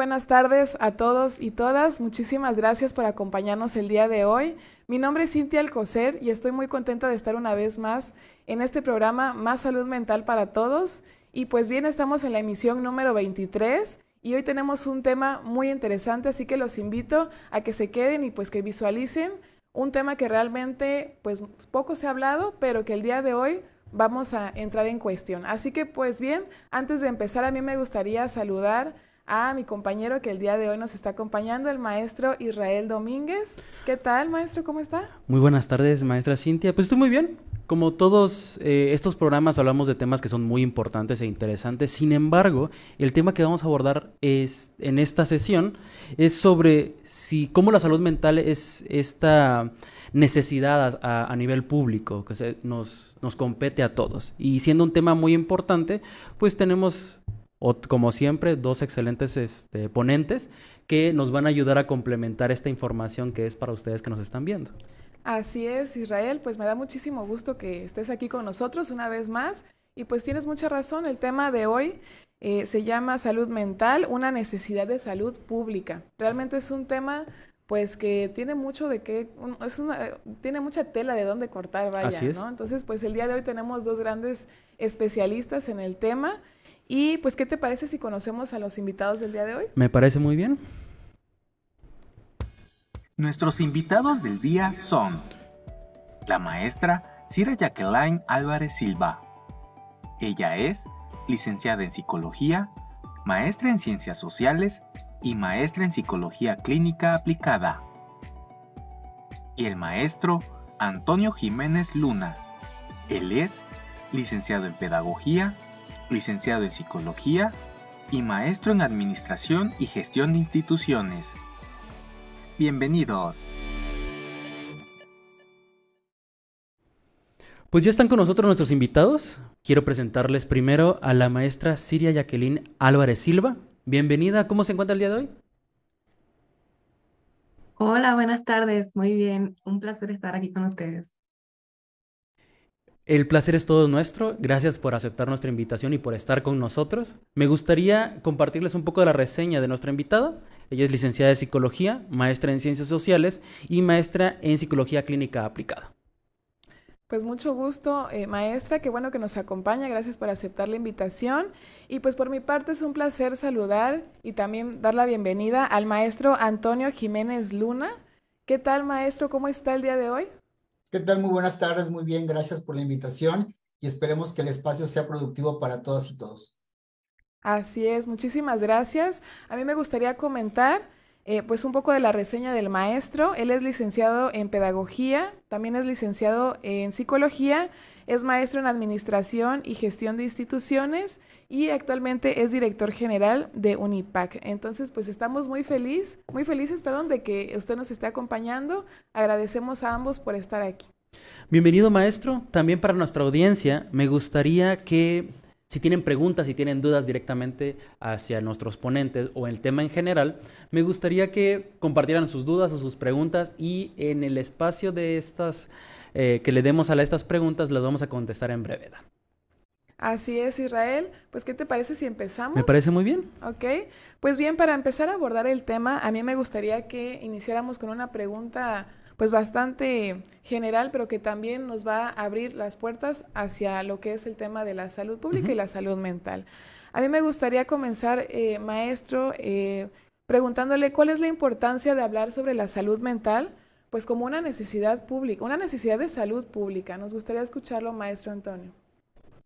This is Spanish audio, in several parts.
buenas tardes a todos y todas. Muchísimas gracias por acompañarnos el día de hoy. Mi nombre es Cintia Alcocer y estoy muy contenta de estar una vez más en este programa Más Salud Mental para Todos. Y pues bien, estamos en la emisión número 23 y hoy tenemos un tema muy interesante, así que los invito a que se queden y pues que visualicen un tema que realmente pues poco se ha hablado, pero que el día de hoy vamos a entrar en cuestión. Así que pues bien, antes de empezar a mí me gustaría saludar a mi compañero que el día de hoy nos está acompañando, el maestro Israel Domínguez. ¿Qué tal, maestro? ¿Cómo está? Muy buenas tardes, maestra Cintia. Pues estoy muy bien. Como todos eh, estos programas hablamos de temas que son muy importantes e interesantes, sin embargo, el tema que vamos a abordar es, en esta sesión es sobre si, cómo la salud mental es esta necesidad a, nivel público que se, nos, nos compete a todos. Y siendo un tema muy importante, pues tenemos o como siempre, dos excelentes este, ponentes que nos van a ayudar a complementar esta información que es para ustedes que nos están viendo. Así es, Israel, pues me da muchísimo gusto que estés aquí con nosotros una vez más y pues tienes mucha razón, el tema de hoy eh, se llama salud mental, una necesidad de salud pública. Realmente es un tema pues que tiene mucho de qué, es una, tiene mucha tela de dónde cortar, vaya, ¿no? Entonces, pues el día de hoy tenemos dos grandes especialistas en el tema y pues, ¿qué te parece si conocemos a los invitados del día de hoy? Me parece muy bien. Nuestros invitados del día son la maestra Cira Jacqueline Álvarez Silva. Ella es licenciada en psicología, maestra en ciencias sociales y maestra en psicología clínica aplicada. Y el maestro Antonio Jiménez Luna. Él es licenciado en pedagogía, licenciado en Psicología y maestro en Administración y Gestión de Instituciones. Bienvenidos. Pues ya están con nosotros nuestros invitados. Quiero presentarles primero a la maestra Siria Jacqueline Álvarez Silva. Bienvenida, ¿cómo se encuentra el día de hoy? Hola, buenas tardes, muy bien, un placer estar aquí con ustedes. El placer es todo nuestro. Gracias por aceptar nuestra invitación y por estar con nosotros. Me gustaría compartirles un poco de la reseña de nuestra invitada. Ella es licenciada en psicología, maestra en ciencias sociales y maestra en psicología clínica aplicada. Pues mucho gusto, eh, maestra, qué bueno que nos acompaña, gracias por aceptar la invitación y pues por mi parte es un placer saludar y también dar la bienvenida al maestro Antonio Jiménez Luna. ¿Qué tal, maestro? ¿Cómo está el día de hoy? ¿Qué tal? Muy buenas tardes, muy bien, gracias por la invitación y esperemos que el espacio sea productivo para todas y todos. Así es, muchísimas gracias. A mí me gustaría comentar eh, pues un poco de la reseña del maestro. Él es licenciado en pedagogía, también es licenciado en psicología, es maestro en administración y gestión de instituciones y actualmente es director general de UNIPAC. Entonces, pues estamos muy feliz, muy felices, perdón, de que usted nos esté acompañando. Agradecemos a ambos por estar aquí. Bienvenido maestro. También para nuestra audiencia me gustaría que si tienen preguntas, y tienen dudas directamente hacia nuestros ponentes o el tema en general, me gustaría que compartieran sus dudas o sus preguntas y en el espacio de estas eh, que le demos a estas preguntas las vamos a contestar en brevedad. Así es, Israel. Pues, ¿qué te parece si empezamos? Me parece muy bien. Ok. Pues bien, para empezar a abordar el tema, a mí me gustaría que iniciáramos con una pregunta pues bastante general, pero que también nos va a abrir las puertas hacia lo que es el tema de la salud pública y la salud mental. A mí me gustaría comenzar, eh, maestro, eh, preguntándole cuál es la importancia de hablar sobre la salud mental, pues como una necesidad pública, una necesidad de salud pública. Nos gustaría escucharlo, maestro Antonio.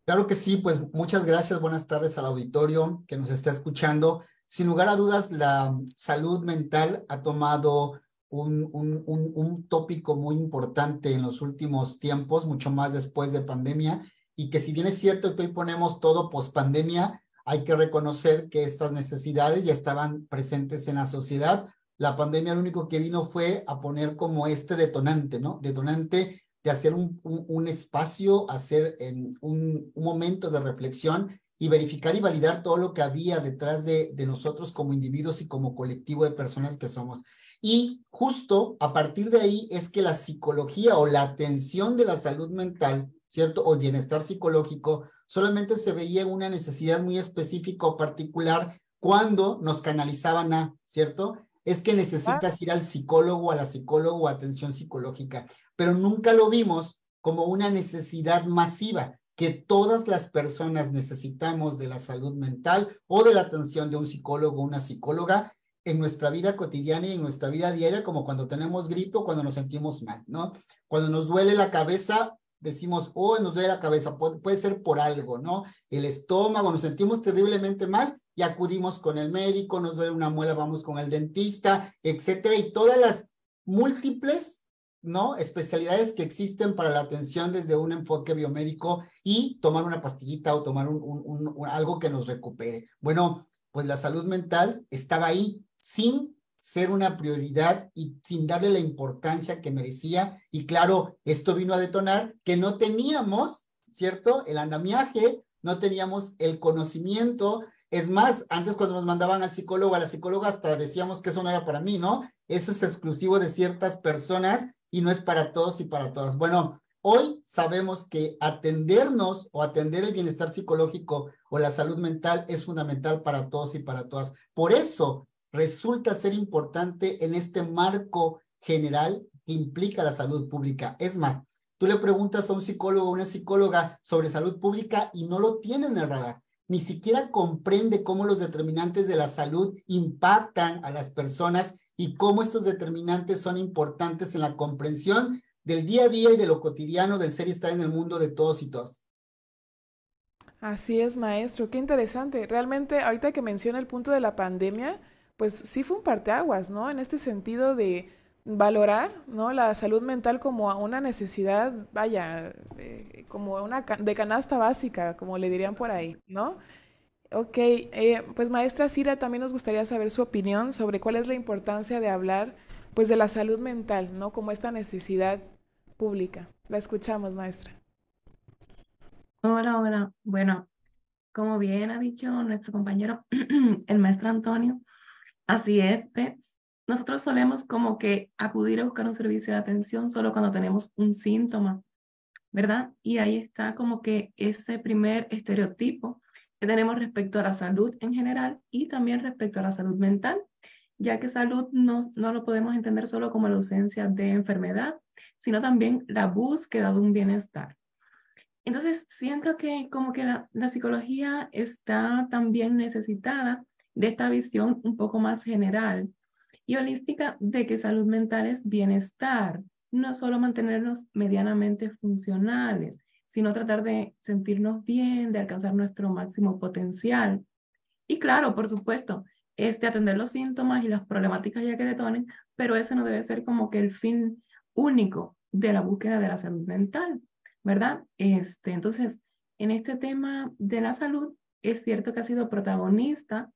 Claro que sí, pues muchas gracias, buenas tardes al auditorio que nos está escuchando. Sin lugar a dudas, la salud mental ha tomado un, un, tópico muy importante en los últimos tiempos, mucho más después de pandemia, y que si bien es cierto que hoy ponemos todo post pandemia, hay que reconocer que estas necesidades ya estaban presentes en la sociedad. La pandemia lo único que vino fue a poner como este detonante, ¿no? Detonante de hacer un, espacio, hacer en em, un, momento de reflexión y verificar y validar todo lo que había detrás de, de nosotros como individuos y como colectivo de personas que somos. Y justo a partir de ahí es que la psicología o la atención de la salud mental, ¿cierto? O bienestar psicológico solamente se veía una necesidad muy específica o particular cuando nos canalizaban a, ¿cierto? Es que necesitas ir al psicólogo, a la psicóloga o atención psicológica, pero nunca lo vimos como una necesidad masiva que todas las personas necesitamos de la salud mental o de la atención de un psicólogo, o una psicóloga, en nuestra vida cotidiana y en nuestra vida diaria, como cuando tenemos gripe cuando nos sentimos mal, ¿no? Cuando nos duele la cabeza, decimos, oh, nos duele la cabeza, puede ser por algo, ¿no? El estómago, nos sentimos terriblemente mal y acudimos con el médico, nos duele una muela, vamos con el dentista, etcétera, y todas las múltiples, ¿no? Especialidades que existen para la atención desde un enfoque biomédico y tomar una pastillita o tomar algo que nos recupere. Bueno, pues la salud mental estaba ahí, sin ser una prioridad y sin darle la importancia que merecía. Y claro, esto vino a detonar que no teníamos, ¿cierto? El andamiaje, no teníamos el conocimiento. Es más, antes cuando nos mandaban al psicólogo, a la psicóloga, hasta decíamos que eso no era para mí, ¿no? Eso es exclusivo de ciertas personas y no es para todos y para todas. Bueno, hoy sabemos que atendernos o atender el bienestar psicológico o la salud mental es fundamental para todos y para todas. Por eso resulta ser importante en este marco general que implica la salud pública. Es más, tú le preguntas a un psicólogo o una psicóloga sobre salud pública y no lo tienen en el Ni siquiera comprende cómo los determinantes de la salud impactan a las personas y cómo estos determinantes son importantes en la comprensión del día a día y de lo cotidiano del ser y estar en el mundo de todos y todas. Así es, maestro, qué interesante. Realmente, ahorita que menciona el punto de la pandemia, pues sí fue un parteaguas, ¿no? En este sentido de valorar, ¿no? La salud mental como una necesidad, vaya, eh, como una de canasta básica, como le dirían por ahí, ¿no? Ok, eh, pues maestra Cira, también nos gustaría saber su opinión sobre cuál es la importancia de hablar, pues, de la salud mental, ¿no? Como esta necesidad pública. La escuchamos, maestra. Hola, hola. Bueno, como bien ha dicho nuestro compañero, el maestro Antonio, Así es, Nosotros solemos como que acudir a buscar un servicio de atención solo cuando tenemos un síntoma, ¿verdad? Y ahí está como que ese primer estereotipo que tenemos respecto a la salud en general y también respecto a la salud mental, ya que salud no, no lo podemos entender solo como la ausencia de enfermedad, sino también la búsqueda de un bienestar. Entonces, siento que como que la, la psicología está también necesitada de esta visión un poco más general y holística de que salud mental es bienestar, no solo mantenernos medianamente funcionales, sino tratar de sentirnos bien, de alcanzar nuestro máximo potencial. Y claro, por supuesto, este, atender los síntomas y las problemáticas ya que detonen, pero ese no debe ser como que el fin único de la búsqueda de la salud mental, ¿verdad? Este, entonces, en este tema de la salud, es cierto que ha sido protagonista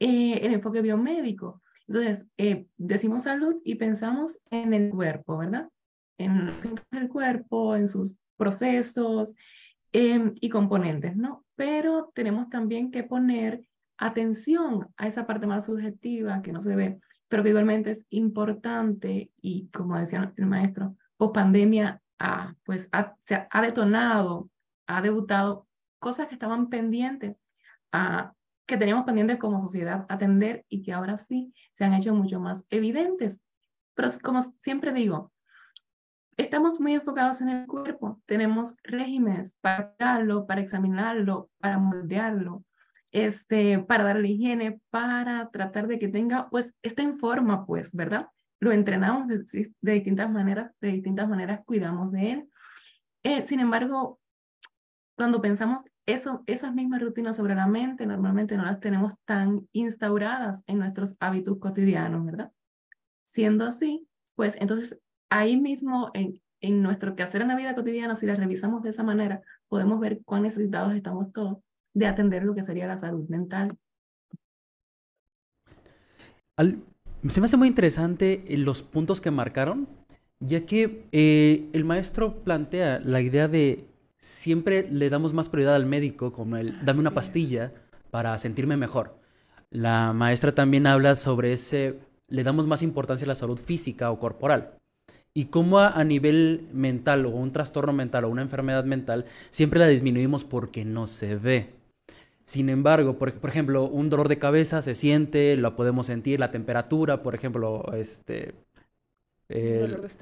eh, el enfoque biomédico. Entonces, eh, decimos salud y pensamos en el cuerpo, ¿verdad? En el cuerpo, en sus procesos em, y componentes, ¿no? Pero tenemos también que poner atención a esa parte más subjetiva que no se ve, pero que igualmente es importante y como decía el maestro, post pandemia pues, ha, se ha detonado, ha debutado cosas que estaban pendientes a, que teníamos pendientes como sociedad atender y que ahora sí se han hecho mucho más evidentes. Pero como siempre digo, estamos muy enfocados en el cuerpo, tenemos regímenes para darlo, para examinarlo, para moldearlo, este, para darle higiene, para tratar de que tenga, pues, está en forma, pues, ¿verdad? Lo entrenamos de, distintas maneras, de distintas maneras cuidamos de él. Eh, sin embargo, cuando pensamos esas mismas rutinas sobre la mente normalmente no las tenemos tan instauradas en nuestros hábitos cotidianos, ¿verdad? Siendo así, pues entonces ahí mismo en, nuestro quehacer en la vida cotidiana, si las revisamos de esa manera, podemos ver cuán necesitados estamos todos de atender lo que sería la salud mental. se me hace muy interesante eh, los puntos que marcaron, ya que eh, el maestro plantea la idea de siempre le damos más prioridad al médico, como el dame una pastilla para sentirme mejor. La maestra también habla sobre ese, le damos más importancia a la salud física o corporal. Y cómo a, nivel mental o un trastorno mental o una enfermedad mental, siempre la disminuimos porque no se ve. Sin embargo, por, ejemplo, un dolor de cabeza se siente, lo podemos sentir, la temperatura, por ejemplo, este,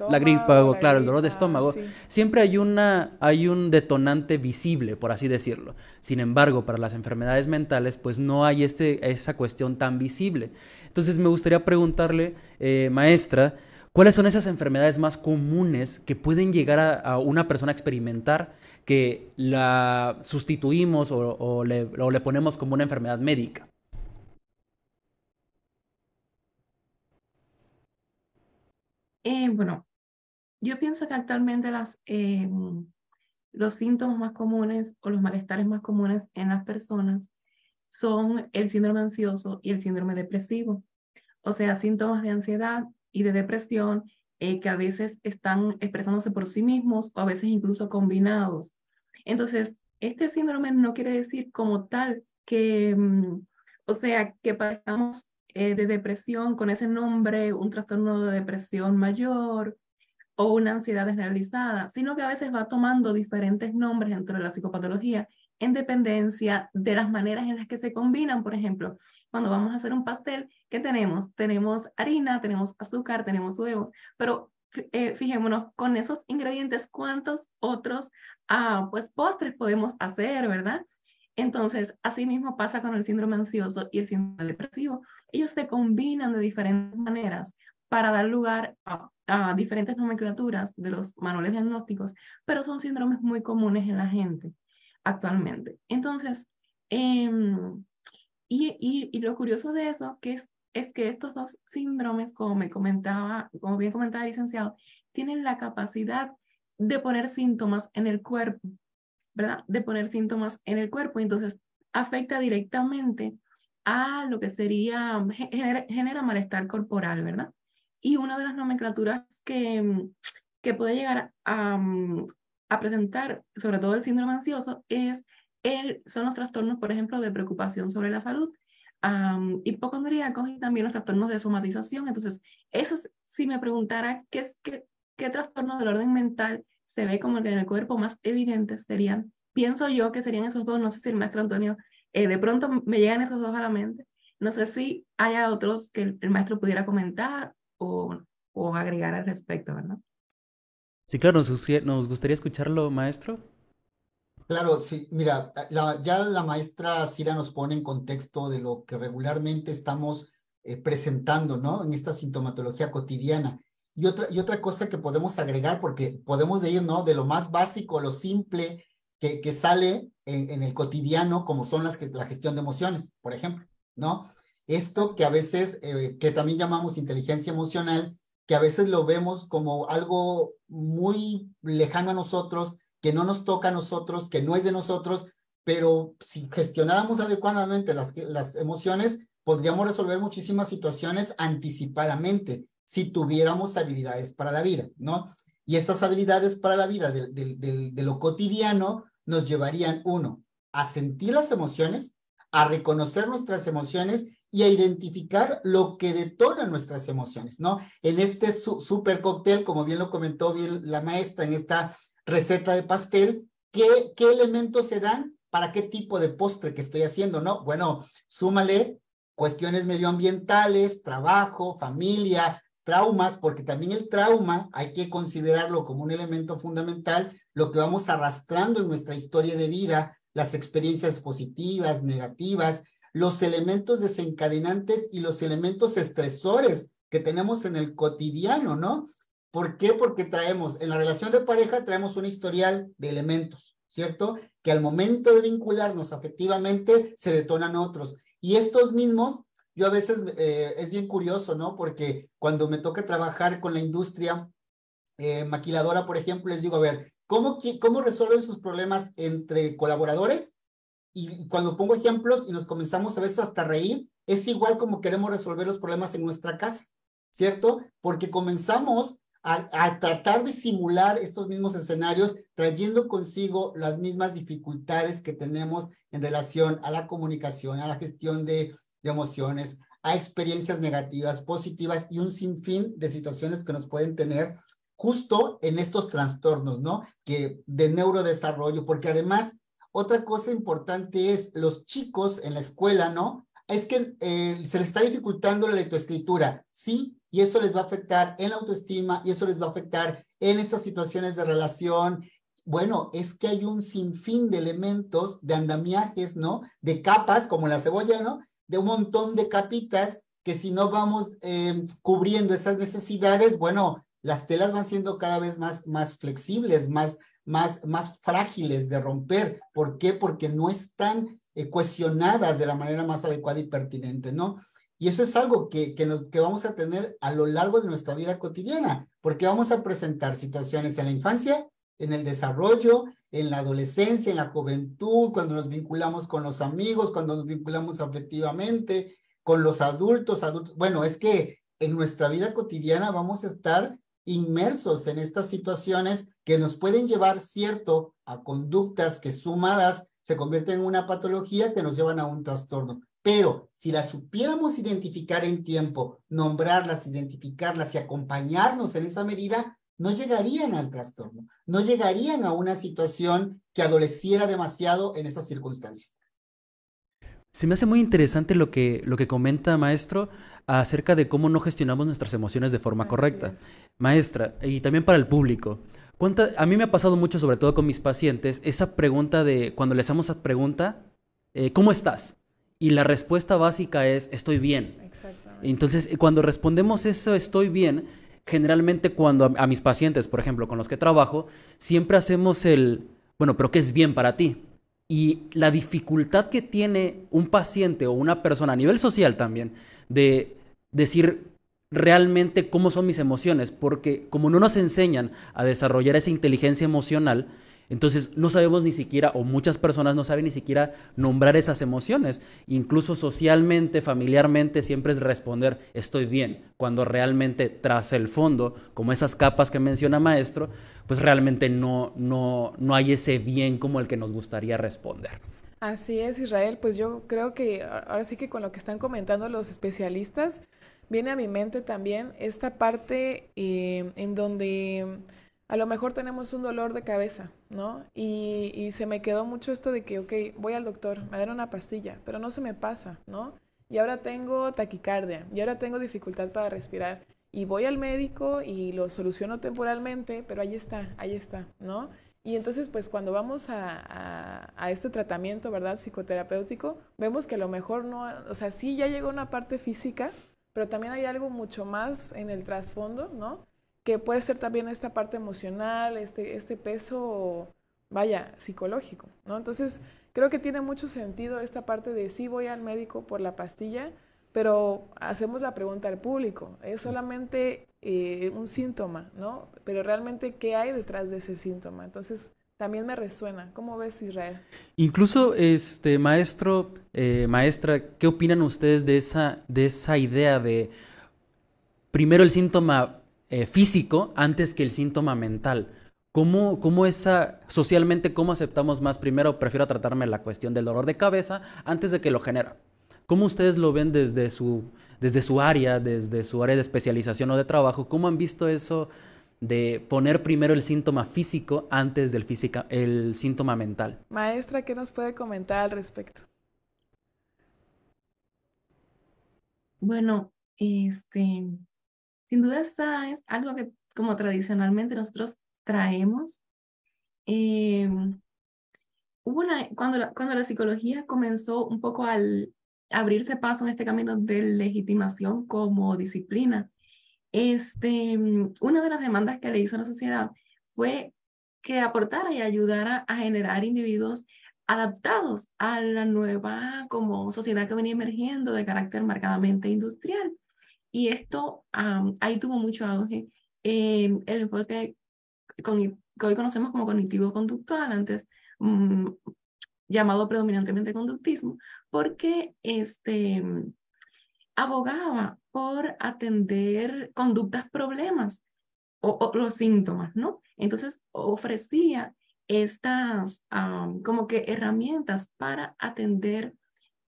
la gripa, o, claro, el dolor de ah, estómago. Siempre hay, una, hay un detonante visible, por así decirlo. Sin embargo, para las enfermedades mentales, pues no hay este, esa cuestión tan visible. Entonces me gustaría preguntarle, eh, maestra, ¿cuáles son esas enfermedades más comunes que pueden llegar a, una persona a experimentar que la sustituimos o, o le ponemos como una enfermedad médica? Eh, bueno, yo pienso que actualmente eh, los síntomas más comunes o los malestares más comunes en las personas son el síndrome ansioso y el síndrome depresivo, o sea, síntomas de ansiedad y de depresión eh, que a veces están expresándose por sí mismos o a veces incluso combinados. Entonces, este síndrome no quiere decir como tal que, mm, o sea, que pasamos eh, de depresión con ese nombre, un trastorno de depresión mayor o una ansiedad generalizada sino que a veces va tomando diferentes nombres dentro de la psicopatología en dependencia de las maneras en las que se combinan. Por ejemplo, cuando vamos a hacer un pastel, ¿qué tenemos? Tenemos harina, tenemos azúcar, tenemos huevos, pero eh, fijémonos con esos ingredientes, ¿cuántos otros ah, pues postres podemos hacer, verdad? Entonces, así mismo pasa con el síndrome ansioso y el síndrome depresivo. Ellos se combinan de diferentes maneras para dar lugar a, diferentes nomenclaturas de los manuales diagnósticos, pero son síndromes muy comunes en la gente actualmente. Entonces, em, y, lo curioso de eso que es, que estos dos síndromes, como me comentaba, como bien comentaba el licenciado, tienen la capacidad de poner síntomas en el cuerpo de poner síntomas en el cuerpo. Entonces, afecta directamente a lo que sería, mm, genera, malestar corporal, ¿verdad? Y una de las nomenclaturas que, mm, que puede llegar mm, a, presentar, sobre todo el síndrome ansioso, es el, son los trastornos, por ejemplo, de preocupación sobre la salud, um, y también los trastornos de somatización. Entonces, eso, si me preguntara qué, qué, qué del orden mental se ve como que en el cuerpo más evidente serían, pienso yo que serían esos dos, no sé si el maestro Antonio, eh, de pronto me llegan esos dos a la mente. No sé si haya otros que el, maestro pudiera comentar o, o, agregar al respecto, ¿verdad? Sí, claro, nos, gustaría escucharlo, maestro. Claro, sí, mira, ya la maestra Cira nos pone en contexto de lo que regularmente estamos eh, presentando, ¿no? En esta sintomatología cotidiana. Y otra, y otra cosa que podemos agregar, porque podemos ir ¿no? de lo más básico, lo simple que, que sale en, el cotidiano, como son las, la gestión de emociones, por ejemplo, ¿no? Esto que a veces, eh, que también llamamos inteligencia emocional, que a veces lo vemos como algo muy lejano a nosotros, que no nos toca a nosotros, que no es de nosotros, pero si gestionáramos adecuadamente las, las emociones, podríamos resolver muchísimas situaciones anticipadamente si tuviéramos habilidades para la vida, ¿no? Y estas habilidades para la vida de, lo cotidiano nos llevarían, uno, a sentir las emociones, a reconocer nuestras emociones y a identificar lo que detona nuestras emociones, ¿no? En este super cóctel, como bien lo comentó bien la maestra en esta receta de pastel, ¿qué, ¿qué elementos se dan para qué tipo de postre que estoy haciendo, ¿no? Bueno, súmale cuestiones medioambientales, trabajo, familia, traumas, porque también el trauma hay que considerarlo como un elemento fundamental, lo que vamos arrastrando en nuestra historia de vida, las experiencias positivas, negativas, los elementos desencadenantes y los elementos estresores que tenemos en el cotidiano, ¿no? ¿Por qué? Porque traemos, en la relación de pareja traemos un historial de elementos, ¿cierto? Que al momento de vincularnos afectivamente se detonan otros. Y estos mismos yo a veces eh, es bien curioso, ¿no? Porque cuando me toca trabajar con la industria eh, maquiladora, por ejemplo, les digo, a ver, ¿cómo, ¿cómo resuelven sus problemas entre colaboradores? Y cuando pongo ejemplos y nos comenzamos a veces hasta reír, es igual como queremos resolver los problemas en nuestra casa, ¿cierto? Porque comenzamos a, tratar de simular estos mismos escenarios, trayendo consigo las mismas dificultades que tenemos en relación a la comunicación, a la gestión de de emociones, a experiencias negativas, positivas y un sinfín de situaciones que nos pueden tener justo en estos trastornos, ¿no? Que de neurodesarrollo, porque además otra cosa importante es los chicos en la escuela, ¿no? Es que eh, se les está dificultando la lectoescritura, sí, y eso les va a afectar en la autoestima y eso les va a afectar en estas situaciones de relación. Bueno, es que hay un sinfín de elementos, de andamiajes, ¿no? De capas, como la cebolla, ¿no? de un montón de capitas que si no vamos eh, cubriendo esas necesidades, bueno, las telas van siendo cada vez más, más flexibles, más, más, más frágiles de romper. ¿Por qué? Porque no están eh, cuestionadas de la manera más adecuada y pertinente, ¿no? Y eso es algo que, nos, que vamos a tener a lo largo de nuestra vida cotidiana, porque vamos a presentar situaciones en la infancia, en el desarrollo, en la adolescencia, en la juventud, cuando nos vinculamos con los amigos, cuando nos vinculamos afectivamente, con los adultos, adultos. Bueno, es que en nuestra vida cotidiana vamos a estar inmersos en estas situaciones que nos pueden llevar, cierto, a conductas que sumadas se convierten en una patología que nos llevan a un trastorno. Pero si las supiéramos identificar en tiempo, nombrarlas, identificarlas y acompañarnos en esa medida, no llegarían al trastorno, no llegarían a una situación que adoleciera demasiado en esas circunstancias. Se me hace muy interesante lo que, lo que comenta, maestro, acerca de cómo no gestionamos nuestras emociones de forma correcta. Maestra, y también para el público, cuenta a mí me ha pasado mucho, sobre todo con mis pacientes, esa pregunta de, cuando les hacemos esa pregunta, eh, ¿cómo estás? Y la respuesta básica es, estoy bien. Entonces, cuando respondemos eso, estoy bien, generalmente cuando a, mis pacientes, por ejemplo, con los que trabajo, siempre hacemos el, bueno, pero ¿qué es bien para ti? Y la dificultad que tiene un paciente o una persona a nivel social también de decir realmente cómo son mis emociones, porque como no nos enseñan a desarrollar esa inteligencia emocional, entonces no sabemos ni siquiera, o muchas personas no saben ni siquiera nombrar esas emociones. Incluso socialmente, familiarmente, siempre es responder estoy bien, cuando realmente tras el fondo, como esas capas que menciona maestro, pues realmente no, no, no hay ese bien como el que nos gustaría responder. Así es, Israel. Pues yo creo que ahora sí que con lo que están comentando los especialistas, viene a mi mente también esta parte eh, en donde a lo mejor tenemos un dolor de cabeza, ¿no? Y, se me quedó mucho esto de que, ok, voy al doctor, me dan una pastilla, pero no se me pasa, ¿no? Y ahora tengo taquicardia, y ahora tengo dificultad para respirar, y voy al médico y lo soluciono temporalmente, pero ahí está, ahí está, ¿no? Y entonces, pues cuando vamos a, a este tratamiento, ¿verdad? Psicoterapéutico, vemos que a lo mejor no, o sea, sí ya llegó una parte física, pero también hay algo mucho más en el trasfondo, ¿no? que puede ser también esta parte emocional, este, este peso, vaya, psicológico, ¿no? Entonces, creo que tiene mucho sentido esta parte de sí voy al médico por la pastilla, pero hacemos la pregunta al público, es solamente eh, un síntoma, ¿no? Pero realmente, ¿qué hay detrás de ese síntoma? Entonces, también me resuena. ¿Cómo ves Israel? Incluso, este maestro, eh, maestra, ¿qué opinan ustedes de esa, de esa idea de primero el síntoma eh, físico antes que el síntoma mental. ¿Cómo, ¿Cómo, esa, socialmente, cómo aceptamos más? Primero, prefiero tratarme la cuestión del dolor de cabeza antes de que lo genera. ¿Cómo ustedes lo ven desde su, desde su área, desde su área de especialización o de trabajo? ¿Cómo han visto eso de poner primero el síntoma físico antes del física, el síntoma mental? Maestra, ¿qué nos puede comentar al respecto? Bueno, este, sin duda esa es algo que como tradicionalmente nosotros traemos. Eh, cuando, la, cuando la psicología comenzó un poco al abrirse paso en este camino de legitimación como disciplina, este, una de las demandas que le hizo la sociedad fue que aportara y ayudara a generar individuos adaptados a la nueva como sociedad que venía emergiendo de carácter marcadamente industrial. Y esto ahí tuvo mucho auge. Eh, el enfoque que hoy conocemos como cognitivo-conductual, antes mm, llamado predominantemente conductismo, porque este, abogaba por atender conductas problemas o, los síntomas, ¿no? Entonces ofrecía estas como que herramientas para atender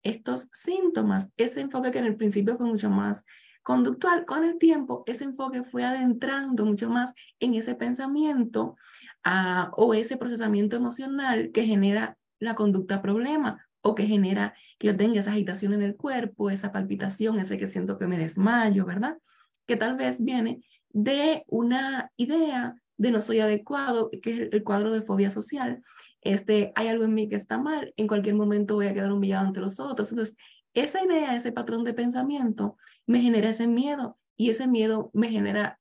estos síntomas. Ese enfoque que en el principio fue mucho más conductual, con el tiempo ese enfoque fue adentrando mucho más en ese pensamiento ah, o ese procesamiento emocional que genera la conducta problema o que genera que yo tenga esa agitación en el cuerpo, esa palpitación, ese que siento que me desmayo, ¿verdad? Que tal vez viene de una idea de no soy adecuado, que es el cuadro de fobia social, este, hay algo en mí que está mal, en cualquier momento voy a quedar humillado ante los otros. Entonces, esa idea, ese patrón de pensamiento me genera ese miedo y ese miedo me genera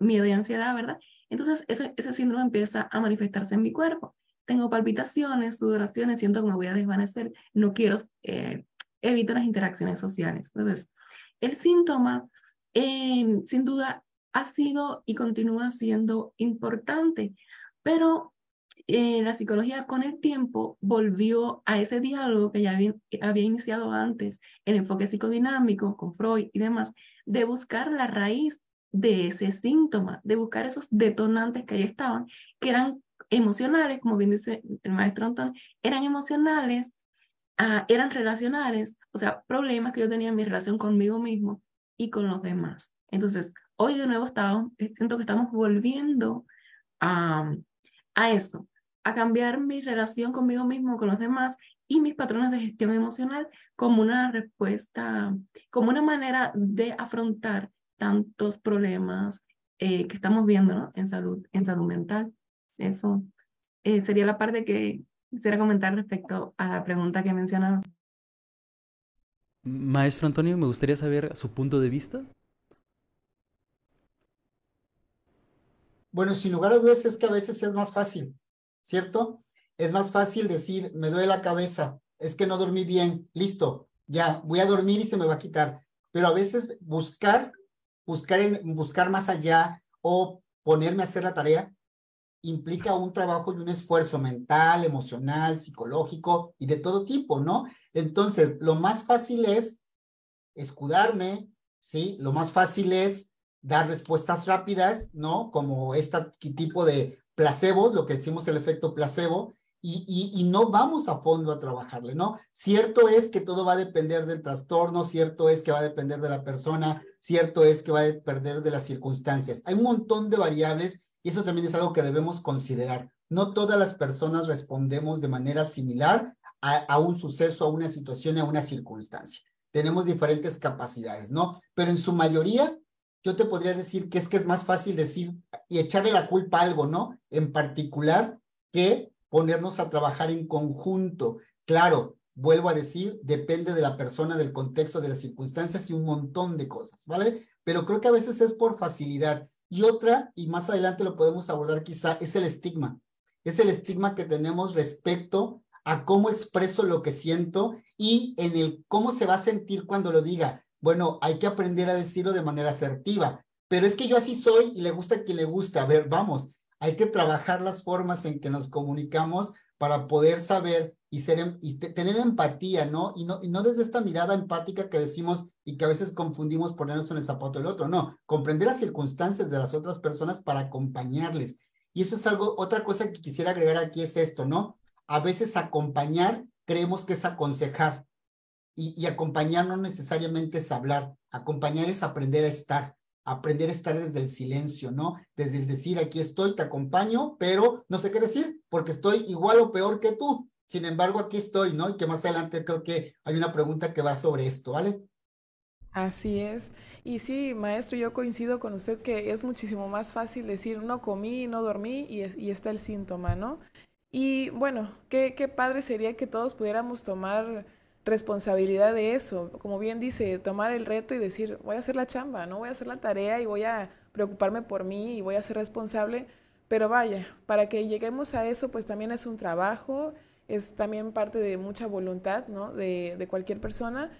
miedo y ansiedad, ¿verdad? Entonces ese, síndrome empieza a manifestarse en mi cuerpo. Tengo palpitaciones, sudoraciones, siento que me voy a desvanecer, no quiero, eh, evito las interacciones sociales. Entonces, el síntoma em, sin duda ha sido y continúa siendo importante, pero eh, la psicología con el tiempo volvió a ese diálogo que ya había, iniciado antes, el enfoque psicodinámico con Freud y demás, de buscar la raíz de ese síntoma, de buscar esos detonantes que ahí estaban, que eran emocionales, como bien dice el maestro Anton, eran emocionales, ah, eran relacionales, o sea, problemas que yo tenía en mi relación conmigo mismo y con los demás. Entonces, hoy de nuevo estamos, siento que estamos volviendo a, a eso, a cambiar mi relación conmigo mismo, con los demás y mis patrones de gestión emocional como una respuesta, como una manera de afrontar tantos problemas eh, que estamos viendo en, salud, en salud mental. Eso eh, sería la parte que quisiera comentar respecto a la pregunta que mencionado. Maestro Antonio, me gustaría saber su punto de vista. Bueno, sin lugar a dudas es que a veces es más fácil ¿cierto? Es más fácil decir, me duele la cabeza, es que no dormí bien, listo, ya, voy a dormir y se me va a quitar. Pero a veces buscar, buscar, en, buscar más allá o ponerme a hacer la tarea implica un trabajo y un esfuerzo mental, emocional, psicológico y de todo tipo, ¿no? Entonces, lo más fácil es escudarme, ¿sí? Lo más fácil es dar respuestas rápidas, ¿no? Como este tipo de placebo, lo que decimos el efecto placebo, y, no vamos a fondo a trabajarle, ¿no? Cierto es que todo va a depender del trastorno, cierto es que va a depender de la persona, cierto es que va a depender de las circunstancias. Hay un montón de variables y eso también es algo que debemos considerar. No todas las personas respondemos de manera similar a, a un suceso, a una situación, a una circunstancia. Tenemos diferentes capacidades, ¿no? Pero en su mayoría yo te podría decir que es que es más fácil decir y echarle la culpa a algo, ¿no? En particular, que ponernos a trabajar en conjunto. Claro, vuelvo a decir, depende de la persona, del contexto, de las circunstancias y un montón de cosas, ¿vale? Pero creo que a veces es por facilidad. Y otra, y más adelante lo podemos abordar quizá, es el estigma. Es el estigma que tenemos respecto a cómo expreso lo que siento y en el cómo se va a sentir cuando lo diga. Bueno, hay que aprender a decirlo de manera asertiva, pero es que yo así soy y le gusta que le guste, A ver, vamos, hay que trabajar las formas en que nos comunicamos para poder saber y, em, tener empatía, ¿no? Y, ¿no? y no desde esta mirada empática que decimos y que a veces confundimos ponernos en el zapato del otro, no, comprender las circunstancias de las otras personas para acompañarles. Y eso es algo, otra cosa que quisiera agregar aquí es esto, ¿no? A veces acompañar creemos que es aconsejar, y, acompañar no necesariamente es hablar, acompañar es aprender a estar, aprender a estar desde el silencio, ¿no? Desde el decir, aquí estoy, te acompaño, pero no sé qué decir, porque estoy igual o peor que tú. Sin embargo, aquí estoy, ¿no? Y que más adelante creo que hay una pregunta que va sobre esto, ¿vale? Así es. Y sí, maestro, yo coincido con usted que es muchísimo más fácil decir no comí, no dormí y, y está el síntoma, ¿no? Y bueno, qué, qué padre sería que todos pudiéramos tomar responsabilidad de eso. Como bien dice, tomar el reto y decir, voy a hacer la chamba, no voy a hacer la tarea y voy a preocuparme por mí y voy a ser responsable. Pero vaya, para que lleguemos a eso, pues también es un trabajo, es también parte de mucha voluntad, ¿no? De, cualquier persona.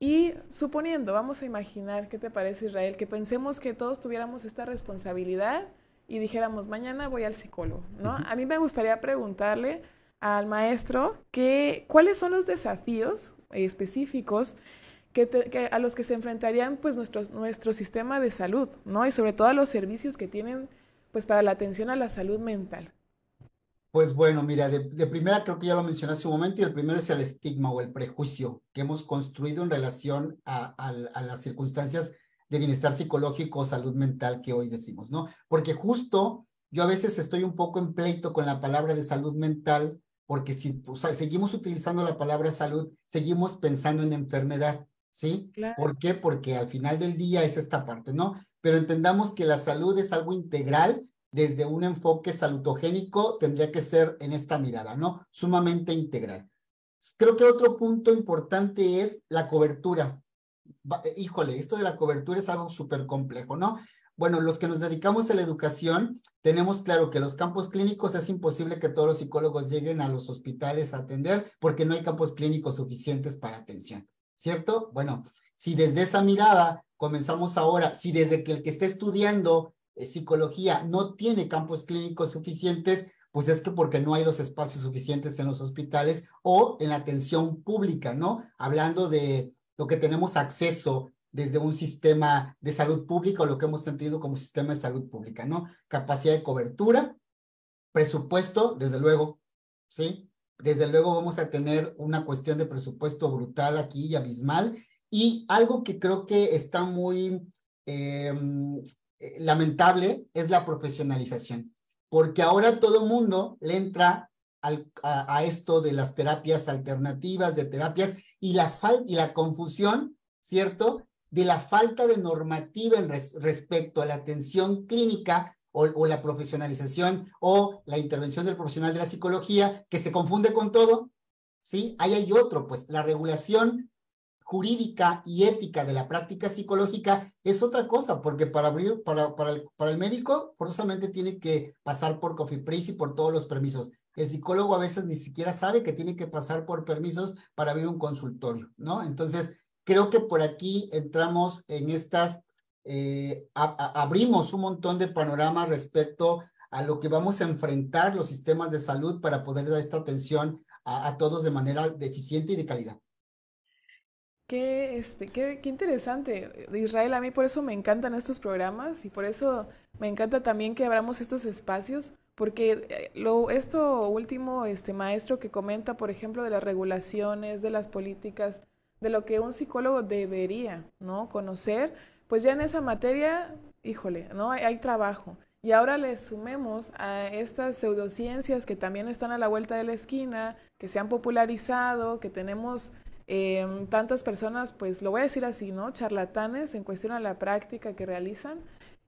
Y suponiendo, vamos a imaginar, ¿qué te parece Israel? Que pensemos que todos tuviéramos esta responsabilidad y dijéramos, mañana voy al psicólogo, ¿no? A mí me gustaría preguntarle al maestro que, cuáles son los desafíos específicos que, a los que se enfrentarían pues nuestro, nuestro sistema de salud, ¿no? Y sobre todo a los servicios que tienen pues para la atención a la salud mental. Pues bueno, mira, de, primera creo que ya lo mencioné hace un momento y el primero es el estigma o el prejuicio que hemos construido en relación a, a las circunstancias de bienestar psicológico o salud mental que hoy decimos, ¿no? Porque justo yo a veces estoy un poco en pleito con la palabra de salud mental porque si seguimos utilizando la palabra salud, seguimos pensando en enfermedad, ¿sí? ¿Por qué? Porque al final del día es esta parte, ¿no? Pero entendamos que la salud es algo integral desde un enfoque salutogénico, tendría que ser en esta mirada, ¿no? Sumamente integral. Creo que otro punto importante es la cobertura. Eh, híjole, esto de la cobertura es algo súper complejo, ¿no? bueno, los que nos dedicamos a la educación, tenemos claro que los campos clínicos es imposible que todos los psicólogos lleguen a los hospitales a atender porque no hay campos clínicos suficientes para atención, ¿cierto? Bueno, si desde esa mirada comenzamos ahora, si desde que el que esté estudiando eh, psicología no tiene campos clínicos suficientes, pues es que porque no hay los espacios suficientes en los hospitales o en la atención pública, ¿no? Hablando de lo que tenemos acceso desde un sistema de salud pública o lo que hemos entendido como sistema de salud pública, ¿no? Capacidad de cobertura, presupuesto, desde luego, ¿sí? Desde luego vamos a tener una cuestión de presupuesto brutal aquí y abismal. Y algo que creo que está muy em, eh, lamentable es la profesionalización, porque ahora todo el mundo le entra a, esto de las terapias alternativas, de terapias y la, y la confusión, ¿cierto? de la falta de normativa en respecto a la atención clínica o, la profesionalización o la intervención del profesional de la psicología, que se confunde con todo, ¿sí? Ahí hay otro, pues la regulación jurídica y ética de la práctica psicológica es otra cosa, porque para abrir, para, el, médico, forzosamente tiene que pasar por Price y por todos los permisos. El psicólogo a veces ni siquiera sabe que tiene que pasar por permisos para abrir un consultorio, ¿no? Entonces, creo que por aquí entramos en estas, eh, abrimos un montón de panoramas respecto a lo que vamos a enfrentar los sistemas de salud para poder dar esta atención a, a todos de manera eficiente y de calidad. Qué, este, qué, qué, interesante, Israel. A mí por eso me encantan estos programas y por eso me encanta también que abramos estos espacios, porque eh, lo, esto último, este maestro que comenta, por ejemplo, de las regulaciones, de las políticas, de lo que un psicólogo debería, ¿no? Conocer, pues ya en esa materia, híjole, ¿no? Hay trabajo. Y ahora le sumemos a estas pseudociencias que también están a la vuelta de la esquina, que se han popularizado, que tenemos em, tantas personas, pues lo voy a decir así, ¿no? Charlatanes en cuestión a la práctica que realizan.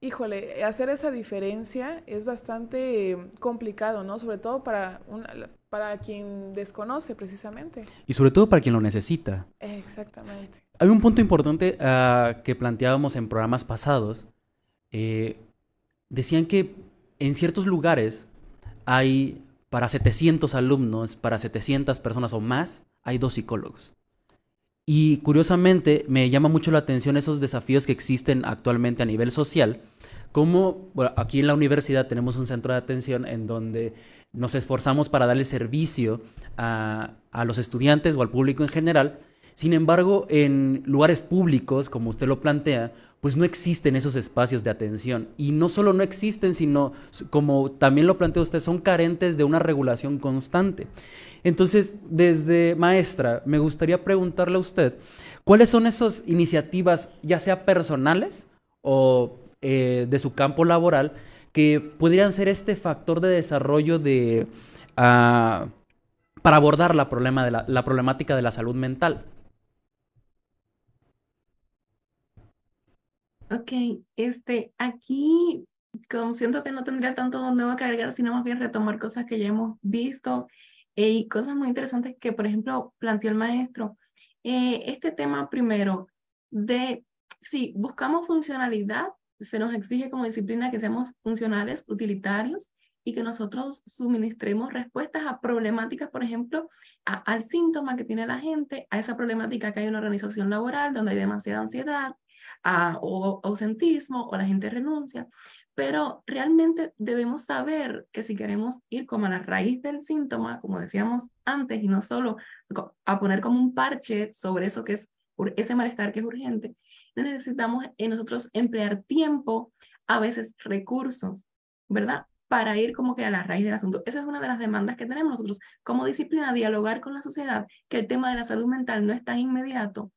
Híjole, hacer esa diferencia es bastante em, complicado, ¿no? Sobre todo para, una, para quien desconoce precisamente. Y sobre todo para quien lo necesita. Exactamente. Hay un punto importante ah, que planteábamos en programas pasados. Eh, decían que en ciertos lugares hay para 700 alumnos, para 700 personas o más, hay dos psicólogos. Y curiosamente me llama mucho la atención esos desafíos que existen actualmente a nivel social, como aquí en la universidad tenemos un centro de atención en donde nos esforzamos para darle servicio a, a los estudiantes o al público en general. Sin embargo, en lugares públicos, como usted lo plantea, pues no existen esos espacios de atención. Y no solo no existen, sino, como también lo plantea usted, son carentes de una regulación constante. Entonces, desde maestra, me gustaría preguntarle a usted, ¿cuáles son esas iniciativas, ya sea personales o eh, de su campo laboral, que podrían ser este factor de desarrollo de, ah, para abordar la, problema de la problemática de la salud mental? Ok, este, aquí como siento que no tendría tanto nuevo a cargar, sino más bien retomar cosas que ya hemos visto eh, y cosas muy interesantes que, por ejemplo, planteó el maestro. Eh, este tema primero, de si buscamos funcionalidad, se nos exige como disciplina que seamos funcionales, utilitarios y que nosotros suministremos respuestas a problemáticas, por ejemplo, al síntoma que tiene la gente, a esa problemática que hay en una organización laboral donde hay demasiada ansiedad, a, o ausentismo o la gente renuncia, pero realmente debemos saber que si queremos ir como a la raíz del síntoma, como decíamos antes, y no solo a poner como un parche sobre eso que es ese malestar que es urgente, necesitamos en nosotros emplear tiempo, a veces recursos, ¿verdad? Para ir como que a la raíz del asunto. Esa es una de las demandas que tenemos nosotros como disciplina, dialogar con la sociedad, que el tema de la salud mental no es tan inmediato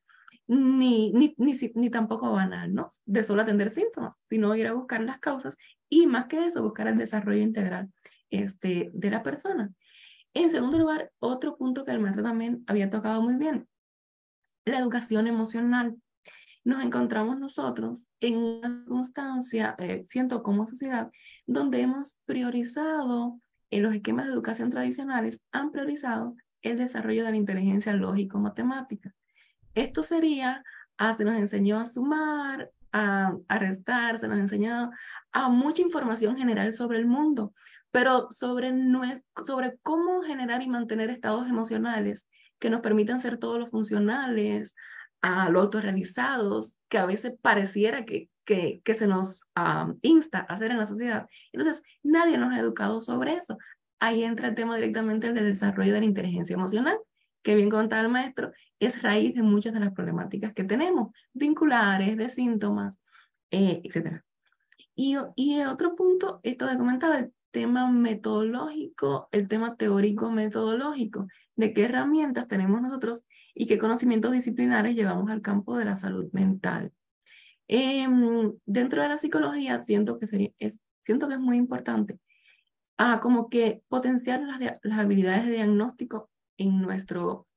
ni, ni, ni, ni tampoco ¿no? de solo atender síntomas, sino ir a buscar las causas y más que eso, buscar el desarrollo integral este, de la persona. En segundo lugar, otro punto que el maestro también había tocado muy bien, la educación emocional. Nos encontramos nosotros en una circunstancia, eh, siento como sociedad, donde hemos priorizado, en eh, los esquemas de educación tradicionales han priorizado el desarrollo de la inteligencia lógico-matemática. Esto sería, ah, se nos enseñó a sumar, a, restar, se nos enseñó a mucha información general sobre el mundo, pero sobre, sobre cómo generar y mantener estados emocionales que nos permitan ser todos los funcionales, a ah, los autorrealizados, que a veces pareciera que, se nos ah, insta a hacer en la sociedad. Entonces, nadie nos ha educado sobre eso. Ahí entra el tema directamente del desarrollo de la inteligencia emocional, que bien contaba el maestro, es raíz de muchas de las problemáticas que tenemos, vinculares, de síntomas, eh, etc. Y, y otro punto, esto de comentaba, el tema metodológico, el tema teórico-metodológico, de qué herramientas tenemos nosotros y qué conocimientos disciplinares llevamos al campo de la salud mental. Em, dentro de la psicología siento que, sería, es, siento que es muy importante ah, como que potenciar las, las habilidades de diagnóstico en nuestro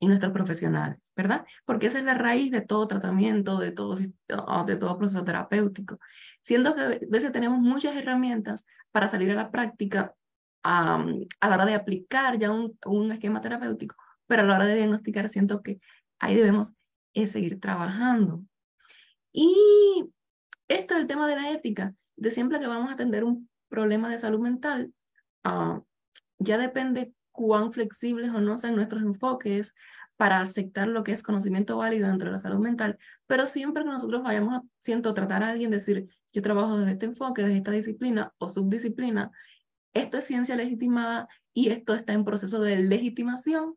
y nuestros profesionales, ¿verdad? Porque esa es la raíz de todo tratamiento, de todo, oh, de todo proceso terapéutico. Siendo que a veces tenemos muchas herramientas para salir a la práctica a, la hora de aplicar ya un, esquema terapéutico, pero a la hora de diagnosticar siento que ahí debemos eh, seguir trabajando. Y esto es el tema de la ética, de siempre que vamos a atender un problema de salud mental, ah, ya depende cuán flexibles o no sean nuestros enfoques para aceptar lo que es conocimiento válido dentro de la salud mental, pero siempre que nosotros vayamos a, siento, tratar a alguien, decir, yo trabajo desde este enfoque, desde esta disciplina o subdisciplina, esto es ciencia legitimada y esto está en proceso de legitimación,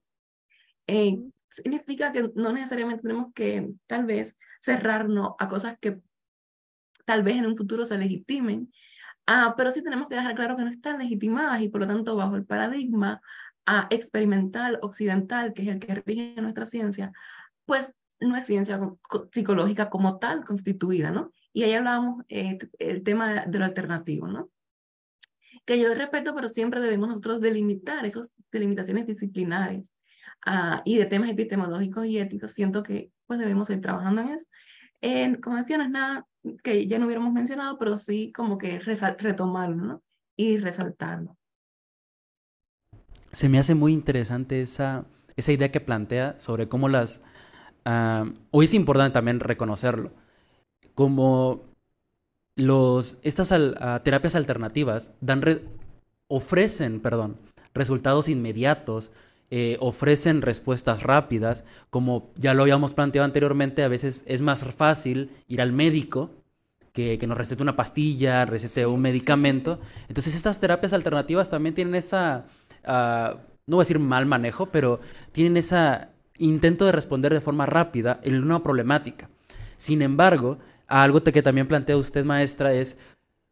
eh, significa que no necesariamente tenemos que tal vez cerrarnos a cosas que tal vez en un futuro se legitimen Ah, pero sí tenemos que dejar claro que no están legitimadas y por lo tanto bajo el paradigma ah, experimental occidental, que es el que rige nuestra ciencia, pues no es ciencia psicológica como tal constituida, ¿no? Y ahí hablábamos eh, el tema de, lo alternativo, ¿no? Que yo respeto, pero siempre debemos nosotros delimitar esas delimitaciones disciplinares ah, y de temas epistemológicos y éticos. Siento que pues debemos ir trabajando en eso. en como decía, no es nada que ya no hubiéramos mencionado, pero sí como que retomarlo y resaltarlo. Se me hace muy interesante esa, idea que plantea sobre cómo las... hoy ah, es importante también reconocerlo, como los, estas ah, terapias alternativas dan ofrecen perdón, resultados inmediatos, eh, ofrecen respuestas rápidas, como ya lo habíamos planteado anteriormente, a veces es más fácil ir al médico que, que nos recete una pastilla, recete un medicamento. Entonces estas terapias alternativas también tienen esa, ah, no voy a decir mal manejo, pero tienen ese intento de responder de forma rápida en una problemática. Sin embargo, algo que también plantea usted, maestra, es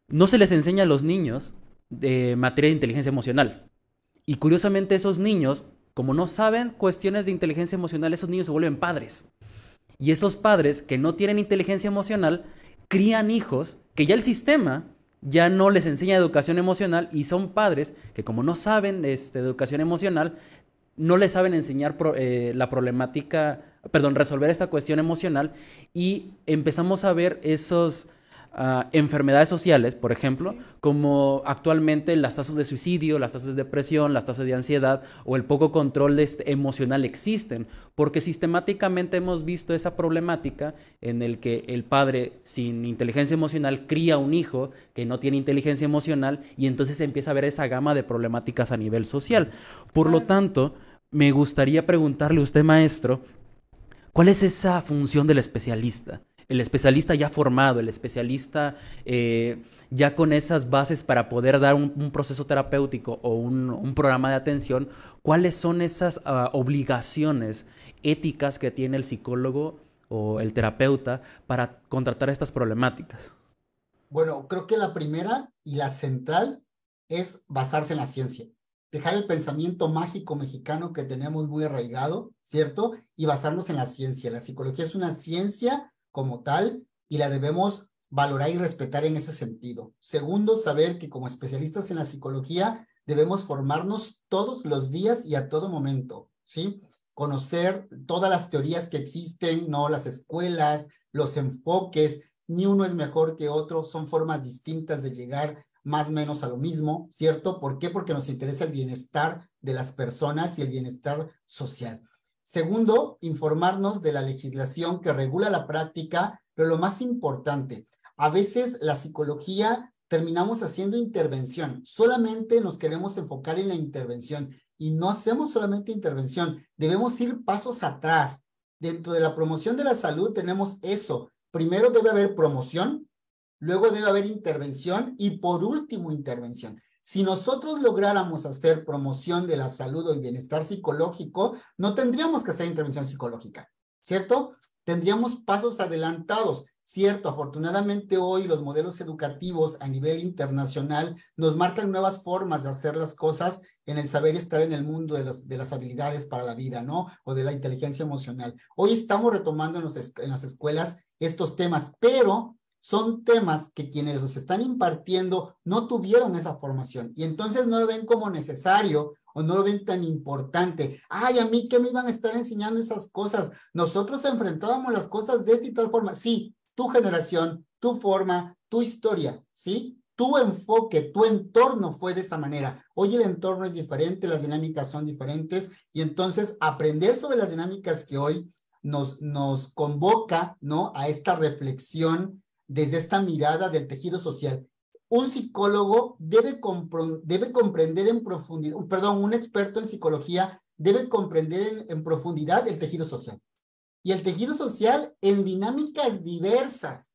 no se les enseña a los niños de eh, materia de inteligencia emocional. Y curiosamente esos niños como no saben cuestiones de inteligencia emocional, esos niños se vuelven padres. Y esos padres que no tienen inteligencia emocional crían hijos que ya el sistema ya no les enseña educación emocional y son padres que como no saben este, educación emocional, no les saben enseñar eh, la problemática, perdón, resolver esta cuestión emocional y empezamos a ver esos enfermedades sociales, por ejemplo, como actualmente las tasas de suicidio, las tasas de depresión, las tasas de ansiedad o el poco control este emocional existen, porque sistemáticamente hemos visto esa problemática en el que el padre sin inteligencia emocional cría un hijo que no tiene inteligencia emocional y entonces empieza a ver esa gama de problemáticas a nivel social. Por lo tanto, me gustaría preguntarle a usted, maestro, ¿cuál es esa función del especialista? el especialista ya formado, el especialista eh, ya con esas bases para poder dar un, proceso terapéutico o un, programa de atención, cuáles son esas ah, obligaciones éticas que tiene el psicólogo o el terapeuta para contratar estas problemáticas. Bueno, creo que la primera y la central es basarse en la ciencia dejar el pensamiento mágico mexicano que tenemos muy arraigado, ¿cierto? Y basarnos en la ciencia. La psicología es una ciencia como tal y la debemos valorar y respetar en ese sentido. Segundo, saber que como especialistas en la psicología debemos formarnos todos los días y a todo momento, ¿sí? Conocer todas las teorías que existen, ¿no? Las escuelas, los enfoques, ni uno es mejor que otro, son formas distintas de llegar más o menos a lo mismo, ¿cierto? ¿Por qué? Porque nos interesa el bienestar de las personas y el bienestar social. Segundo, informarnos de la legislación que regula la práctica, pero lo más importante, a veces la psicología terminamos haciendo intervención, solamente nos queremos enfocar en la intervención y no hacemos solamente intervención, debemos ir pasos atrás. Dentro de la promoción de la salud tenemos eso. Primero debe haber promoción, luego debe haber intervención y por último intervención. Si nosotros lográramos hacer promoción de la salud o el bienestar psicológico, no tendríamos que hacer intervención psicológica, ¿cierto? Tendríamos pasos adelantados. Cierto, afortunadamente hoy los modelos educativos a nivel internacional nos marcan nuevas formas de hacer las cosas en el saber estar en el mundo de, las habilidades para la vida, ¿no? O de la inteligencia emocional. Hoy estamos retomando en las escuelas estos temas, pero son temas que quienes los están impartiendo no tuvieron esa formación y entonces no lo ven como necesario o no lo ven tan importante. Ay, a mí que me iban a estar enseñando esas cosas. Nosotros enfrentábamos las cosas de esta y tal forma. Sí, tu generación, tu forma, tu historia, ¿sí? Tu enfoque, tu entorno fue de esa manera. Hoy el entorno es diferente, las dinámicas son diferentes y entonces aprender sobre las dinámicas que hoy nos, nos convoca, ¿no? A esta reflexión desde esta mirada del tejido social. Un psicólogo debe, debe comprender en profundidad, perdón, un experto en psicología debe comprender en, profundidad el tejido social. Y el tejido social en dinámicas diversas,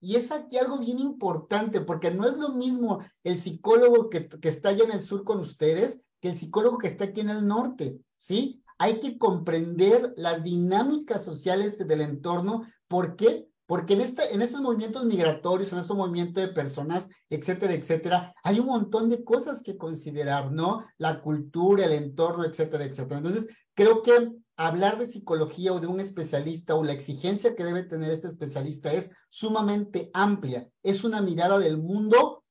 y es aquí algo bien importante, porque no es lo mismo el psicólogo que, que, está allá en el sur con ustedes que el psicólogo que está aquí en el norte, ¿sí? Hay que comprender las dinámicas sociales del entorno. porque qué? Porque en, este, en estos movimientos migratorios, en estos movimientos de personas, etcétera, etcétera, hay un montón de cosas que considerar, ¿no? La cultura, el entorno, etcétera, etcétera. Entonces, creo que hablar de psicología o de un especialista o la exigencia que debe tener este especialista es sumamente amplia. Es una mirada del mundo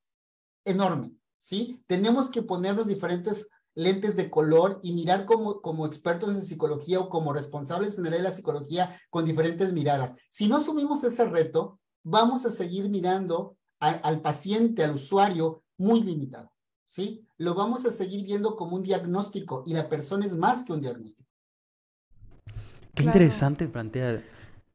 enorme, ¿sí? Tenemos que ponernos diferentes lentes de color y mirar como, como expertos en psicología o como responsables en el área de la psicología con diferentes miradas. Si no asumimos ese reto, vamos a seguir mirando al paciente, al usuario, muy limitado, ¿sí? Lo vamos a seguir viendo como un diagnóstico y la persona es más que un diagnóstico. Qué interesante plantear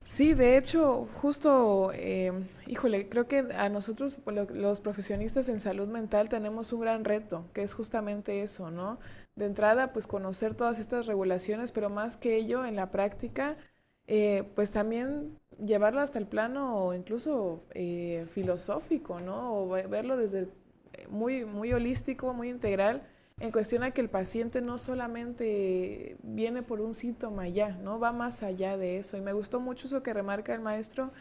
Sí, de hecho, justo, em, híjole, creo que a nosotros los profesionistas en salud mental tenemos un gran reto, que es justamente eso, ¿no? De entrada, pues conocer todas estas regulaciones, pero más que ello, en la práctica, eh, pues también llevarlo hasta el plano incluso eh, filosófico, ¿no? O verlo desde eh, muy, muy holístico, muy integral en cuestión a que el paciente no solamente viene por un síntoma ya, ¿no? Va más allá de eso. Y me gustó mucho eso que remarca el maestro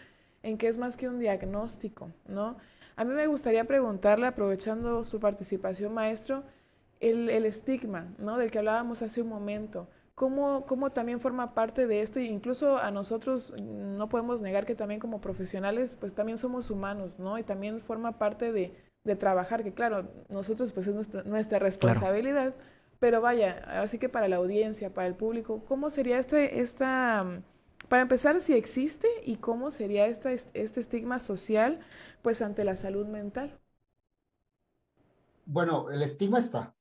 en que es más que un diagnóstico, ¿no? A mí me gustaría preguntarle, aprovechando su participación, maestro, el, estigma, ¿no? Del que hablábamos hace un momento. ¿Cómo, ¿Cómo también forma parte de esto? incluso a nosotros no podemos negar que también como profesionales, pues también somos humanos, ¿no? Y también forma parte de, de trabajar, que claro, nosotros pues es nuestra, responsabilidad, pero vaya, así que para la audiencia, para el público, ¿cómo sería este, esta, para empezar, si existe y cómo sería esta, este estigma social pues ante la salud mental? Bueno, el estigma está.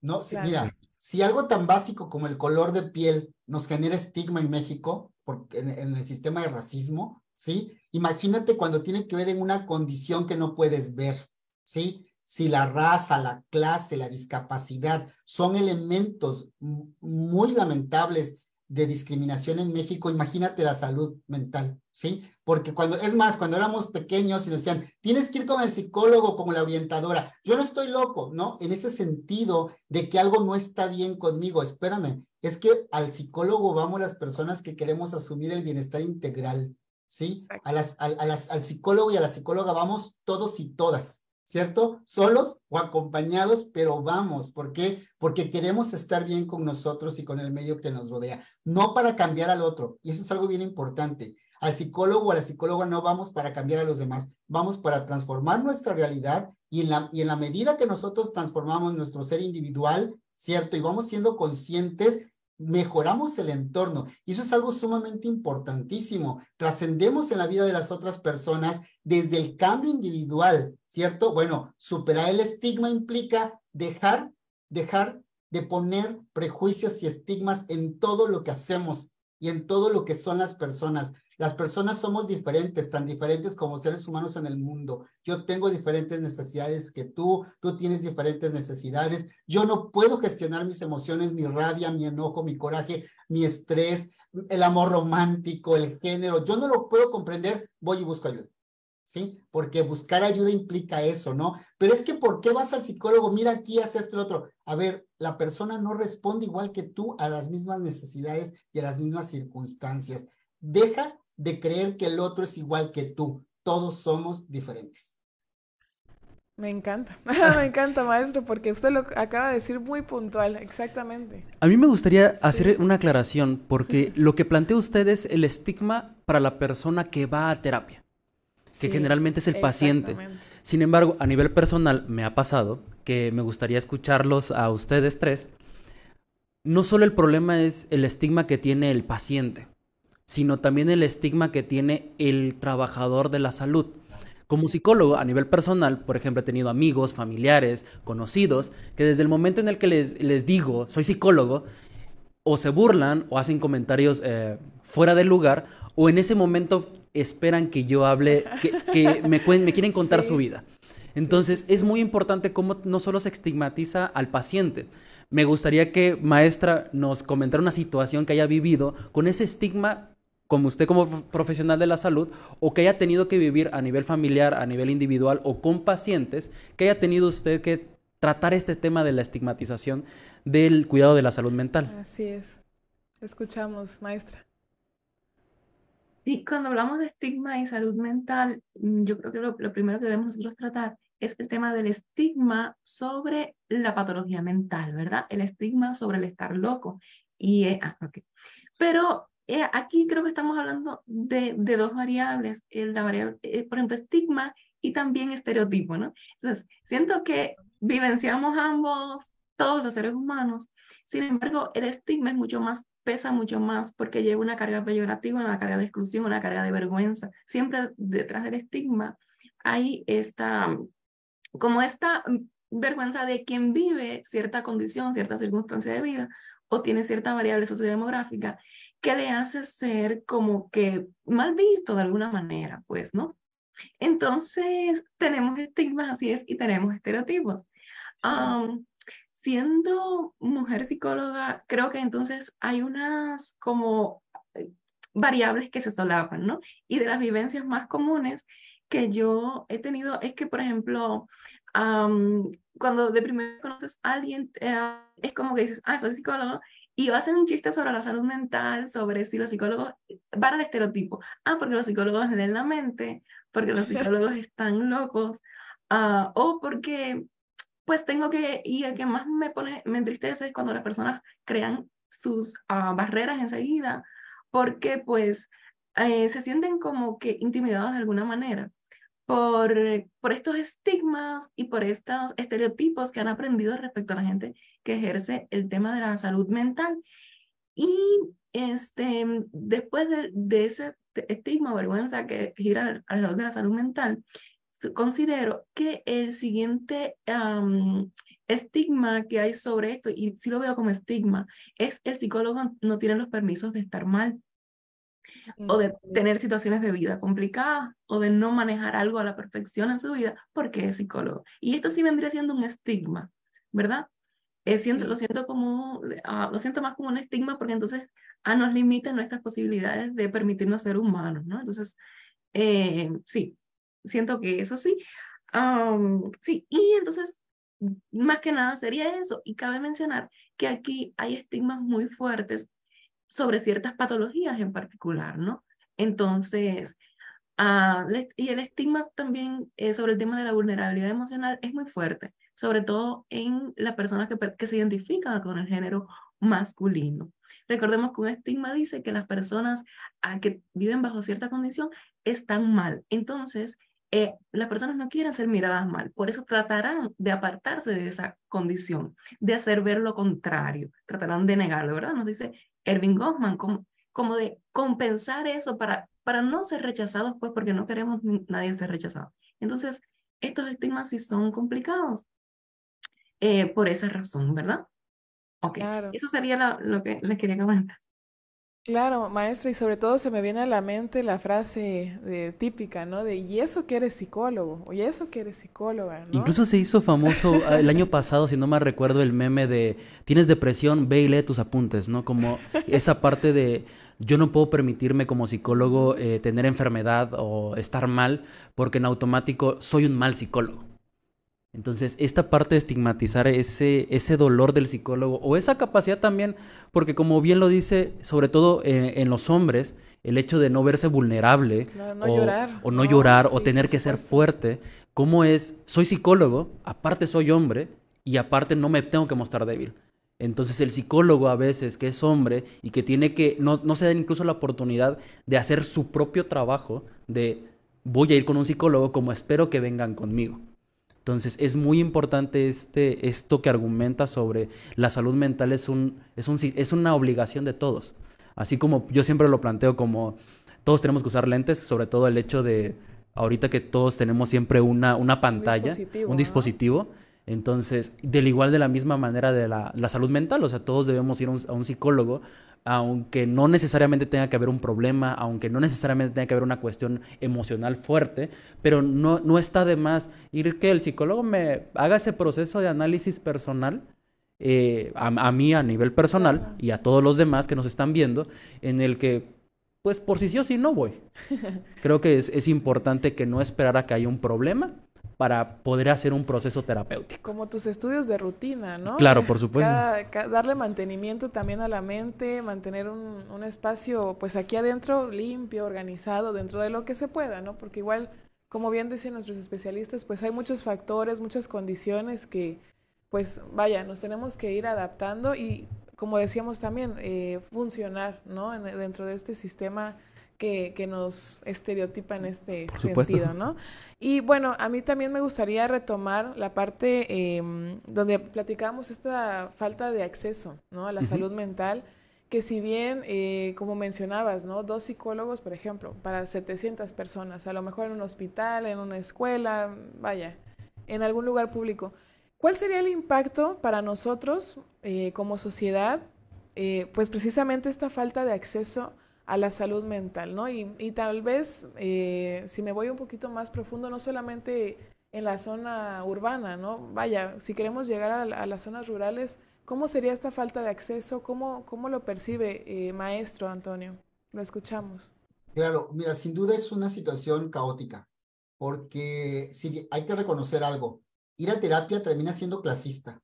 No, si, mira, si algo tan básico como el color de piel nos genera estigma en México, porque en, en el sistema de racismo, ¿sí? Imagínate cuando tiene que ver en una condición que no puedes ver. ¿sí? Si la raza, la clase, la discapacidad son elementos muy lamentables de discriminación en México, imagínate la salud mental, ¿sí? Porque cuando, es más, cuando éramos pequeños y nos decían, tienes que ir con el psicólogo, con la orientadora, yo no estoy loco, ¿no? En ese sentido de que algo no está bien conmigo, espérame, es que al psicólogo vamos las personas que queremos asumir el bienestar integral, ¿sí? al psicólogo y a la psicóloga vamos todos y todas, ¿cierto? Solos o acompañados, pero vamos, ¿por qué? Porque queremos estar bien con nosotros y con el medio que nos rodea, no para cambiar al otro, y eso es algo bien importante. Al psicólogo o a la psicóloga no vamos para cambiar a los demás, vamos para transformar nuestra realidad y en la, y en la medida que nosotros transformamos nuestro ser individual, ¿cierto? Y vamos siendo conscientes mejoramos el entorno. Y eso es algo sumamente importantísimo. Trascendemos en la vida de las otras personas desde el cambio individual, ¿cierto? Bueno, superar el estigma implica dejar, dejar de poner prejuicios y estigmas en todo lo que hacemos y en todo lo que son las personas. Las personas somos diferentes, tan diferentes como seres humanos en el mundo. Yo tengo diferentes necesidades que tú, tú tienes diferentes necesidades. Yo no puedo gestionar mis emociones, mi rabia, mi enojo, mi coraje, mi estrés, el amor romántico, el género. Yo no lo puedo comprender, voy y busco ayuda. ¿Sí? Porque buscar ayuda implica eso, ¿no? Pero es que ¿por qué vas al psicólogo? Mira aquí, haces esto y lo otro. A ver, la persona no responde igual que tú a las mismas necesidades y a las mismas circunstancias. Deja de creer que el otro es igual que tú. Todos somos diferentes. Me encanta, me encanta, maestro, porque usted lo acaba de decir muy puntual, exactamente. A mí me gustaría hacer una aclaración, porque lo que plantea usted es el estigma para la persona que va a terapia, que generalmente es el paciente. Sin embargo, a nivel personal me ha pasado que me gustaría escucharlos a ustedes tres. No solo el problema es el estigma que tiene el paciente, sino también el estigma que tiene el trabajador de la salud. Como psicólogo a nivel personal, por ejemplo, he tenido amigos, familiares, conocidos, que desde el momento en el que les, digo, soy psicólogo, o se burlan o hacen comentarios eh, fuera del lugar, o en ese momento esperan que yo hable, que, me, quieren contar su vida. Entonces, es muy importante cómo no solo se estigmatiza al paciente. Me gustaría que, maestra, nos comentara una situación que haya vivido con ese estigma como usted como profesional de la salud o que haya tenido que vivir a nivel familiar, a nivel individual o con pacientes, que haya tenido usted que tratar este tema de la estigmatización del cuidado de la salud mental. Así es. Escuchamos, maestra. Y cuando hablamos de estigma y salud mental, mm, yo creo que lo, primero que debemos nosotros tratar es el tema del estigma sobre la patología mental, ¿verdad? El estigma sobre el estar loco. Y, eh, ah, okay. Pero eh, aquí creo que estamos hablando de, dos variables, eh, la variable, eh, por ejemplo, estigma y también estereotipo, ¿no? Entonces, siento que vivenciamos ambos, todos los seres humanos, sin embargo, el estigma es mucho más, pesa mucho más porque lleva una carga peyorativa, una carga de exclusión, una carga de vergüenza. Siempre detrás del estigma hay esta, como esta vergüenza de quien vive cierta condición, cierta circunstancia de vida o tiene cierta variable sociodemográfica que le hace ser como que mal visto de alguna manera, pues, ¿no? Entonces, tenemos estigmas, así es, y tenemos estereotipos. siendo mujer psicóloga, creo que entonces hay unas como eh, variables que se solapan, ¿no? Y de las vivencias más comunes que yo he tenido es que, por ejemplo, cuando de primero conoces a alguien, eh, es como que dices, ah, soy psicóloga, y va a hacer un chiste sobre la salud mental, sobre si los psicólogos, van al estereotipo, ah, porque los psicólogos leen la mente, porque los psicólogos están locos, ah, o porque pues tengo que, y el que más me pone, me entristece es cuando las personas crean sus ah, barreras enseguida, porque pues eh, se sienten como que intimidados de alguna manera por, por estos estigmas y por estos estereotipos que han aprendido respecto a la gente que ejerce el tema de la salud mental. Y este, después de, ese estigma, vergüenza que gira alrededor de la salud mental, considero que el siguiente estigma que hay sobre esto, y si lo veo como estigma, es el psicólogo no tiene los permisos de estar mal o de tener situaciones de vida complicadas o de no manejar algo a la perfección en su vida porque es psicólogo. Y esto sí vendría siendo un estigma, ¿verdad? Eh, siento, Lo siento como, ah, lo siento más como un estigma porque entonces ah, nos limita nuestras posibilidades de permitirnos ser humanos, ¿no? Entonces, eh, sí, siento que eso sí. sí, y entonces, más que nada sería eso. Y cabe mencionar que aquí hay estigmas muy fuertes sobre ciertas patologías en particular, ¿no? Entonces, ah, y el estigma también eh, sobre el tema de la vulnerabilidad emocional es muy fuerte, sobre todo en las personas que, se identifican con el género masculino. Recordemos que un estigma dice que las personas ah, que viven bajo cierta condición están mal. Entonces, eh, las personas no quieren ser miradas mal, por eso tratarán de apartarse de esa condición, de hacer ver lo contrario, tratarán de negarlo, ¿verdad? Nos dice Erving Goffman, como, como de compensar eso para, para no ser rechazados, pues porque no queremos nadie ser rechazado. Entonces, estos estigmas sí son complicados eh, por esa razón, ¿verdad? Ok, eso sería lo que les quería comentar. Claro, maestra, y sobre todo se me viene a la mente la frase típica, ¿no? De, y eso que eres psicólogo, o y eso que eres psicóloga, ¿no? Incluso se hizo famoso ah, el año pasado, si no mal recuerdo, el meme de, tienes depresión, ve y lee tus apuntes, ¿no? Como esa parte de, yo no puedo permitirme como psicólogo eh, tener enfermedad o estar mal, porque en automático soy un mal psicólogo. Entonces, esta parte de estigmatizar ese, ese dolor del psicólogo o esa capacidad también, porque como bien lo dice, sobre todo eh, en los hombres, el hecho de no verse vulnerable o, no, llorar o tener que ser fuerte, como es? Soy psicólogo, aparte soy hombre y aparte no me tengo que mostrar débil. Entonces el psicólogo a veces que es hombre y que tiene que, no, no se da incluso la oportunidad de hacer su propio trabajo de voy a ir con un psicólogo como espero que vengan conmigo. Entonces es muy importante este, esto que argumenta sobre la salud mental es, un, es, un, es una obligación de todos. Así como yo siempre lo planteo como todos tenemos que usar lentes, sobre todo el hecho de ahorita que todos tenemos siempre una, una pantalla, un dispositivo. entonces, del igual de la misma manera de la, la salud mental, o sea, todos debemos ir a un, psicólogo, aunque no necesariamente tenga que haber un problema, aunque no necesariamente tenga que haber una cuestión emocional fuerte, pero no, está de más ir que el psicólogo me haga ese proceso de análisis personal. Eh, a, mí a nivel personal y a todos los demás que nos están viendo, en el que, pues por si sí o sí no voy. Creo que es, es importante que no esperar a que haya un problema, para poder hacer un proceso terapéutico. Como tus estudios de rutina, ¿no? Claro, por supuesto. darle mantenimiento también a la mente, mantener un, espacio, pues aquí adentro, limpio, organizado, dentro de lo que se pueda, ¿no? Porque igual, como bien dicen nuestros especialistas, pues hay muchos factores, muchas condiciones que, pues vaya, nos tenemos que ir adaptando y, como decíamos también, eh, funcionar, ¿no? dentro de este sistema que, nos estereotipa en este sentido, ¿no? Y bueno, a mí también me gustaría retomar la parte em, donde platicamos esta falta de acceso, ¿no? A la salud mental que si bien, eh, como mencionabas, ¿no? Dos psicólogos, por ejemplo, para 700 personas, a lo mejor en un hospital, en una escuela, vaya, en algún lugar público. ¿Cuál sería el impacto para nosotros eh, como sociedad? Eh, pues precisamente esta falta de acceso a la salud mental, ¿no? Y, tal vez, eh, si me voy un poquito más profundo, no solamente en la zona urbana, ¿no? Vaya, si queremos llegar a, las zonas rurales, ¿cómo sería esta falta de acceso? ¿Cómo, cómo lo percibe eh, maestro Antonio? Lo escuchamos. Claro, mira, sin duda es una situación caótica, porque si hay que reconocer algo, ir a terapia termina siendo clasista.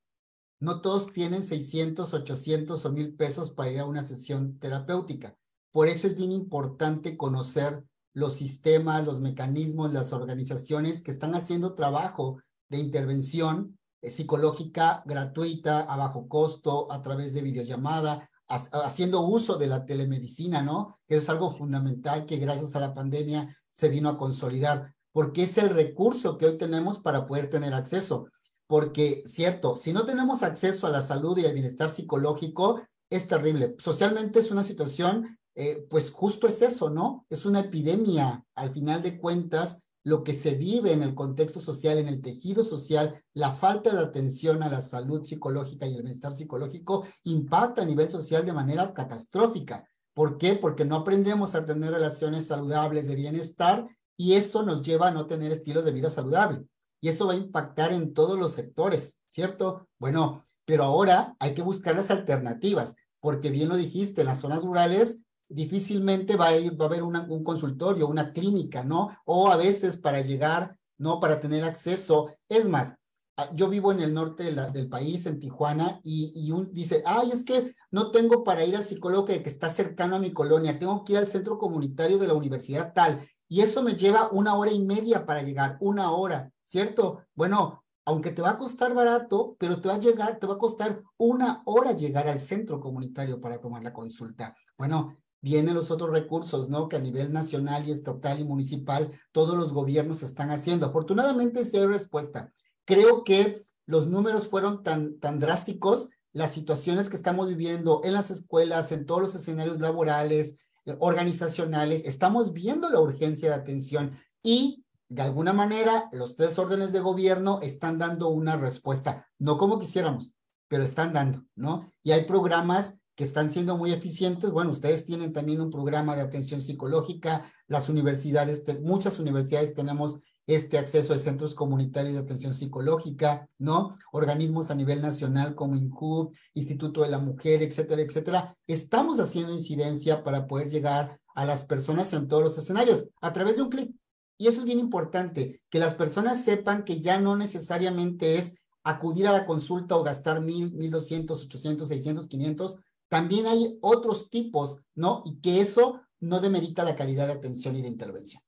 No todos tienen 600, 800 o 1000 pesos para ir a una sesión terapéutica. Por eso es bien importante conocer los sistemas, los mecanismos, las organizaciones que están haciendo trabajo de intervención eh, psicológica gratuita, a bajo costo, a través de videollamada, haciendo uso de la telemedicina, ¿no? es algo fundamental que gracias a la pandemia se vino a consolidar, porque es el recurso que hoy tenemos para poder tener acceso. Porque, cierto, si no tenemos acceso a la salud y al bienestar psicológico, es terrible. Socialmente es una situación eh, pues justo es eso, ¿no? Es una epidemia, al final de cuentas, lo que se vive en el contexto social, en el tejido social, la falta de atención a la salud psicológica y el bienestar psicológico impacta a nivel social de manera catastrófica. ¿Por qué? Porque no aprendemos a tener relaciones saludables de bienestar y eso nos lleva a no tener estilos de vida saludable. Y eso va a impactar en todos los sectores, ¿cierto? Bueno, pero ahora hay que buscar las alternativas, porque bien lo dijiste, en las zonas rurales difícilmente va a, ir, va a haber un consultorio, una clínica, ¿no? O a veces para llegar, ¿no? Para tener acceso. Es más, ah, yo vivo en el norte del país, en Tijuana, y, y un, dice, ay, es que no tengo para ir al psicólogo que, que está cercano a mi colonia, tengo que ir al centro comunitario de la universidad tal. Y eso me lleva una hora y media para llegar, una hora, ¿cierto? Bueno, aunque te va a costar barato, pero te va a llegar, te va a costar una hora llegar al centro comunitario para tomar la consulta. Bueno, vienen los otros recursos, ¿no? Que a nivel nacional y estatal y municipal todos los gobiernos están haciendo. Afortunadamente sí hay respuesta. Creo que los números fueron tan, tan drásticos, las situaciones que estamos viviendo en las escuelas, en todos los escenarios laborales, eh, organizacionales, estamos viendo la urgencia de atención y de alguna manera los tres órdenes de gobierno están dando una respuesta, no como quisiéramos, pero están dando, ¿no? Y hay programas que están siendo muy eficientes. Bueno, ustedes tienen también un programa de atención psicológica, las universidades, muchas universidades tenemos este acceso a centros comunitarios de atención psicológica, ¿no? Organismos a nivel nacional como INCUB, Instituto de la Mujer, etcétera, etcétera. Estamos haciendo incidencia para poder llegar a las personas en todos los escenarios a través de un clic. Y eso es bien importante, que las personas sepan que ya no necesariamente es acudir a la consulta o gastar mil, mil doscientos, ochocientos, seiscientos, quinientos, también hay otros tipos, ¿no? Y que eso no demerita la calidad de atención y de intervención.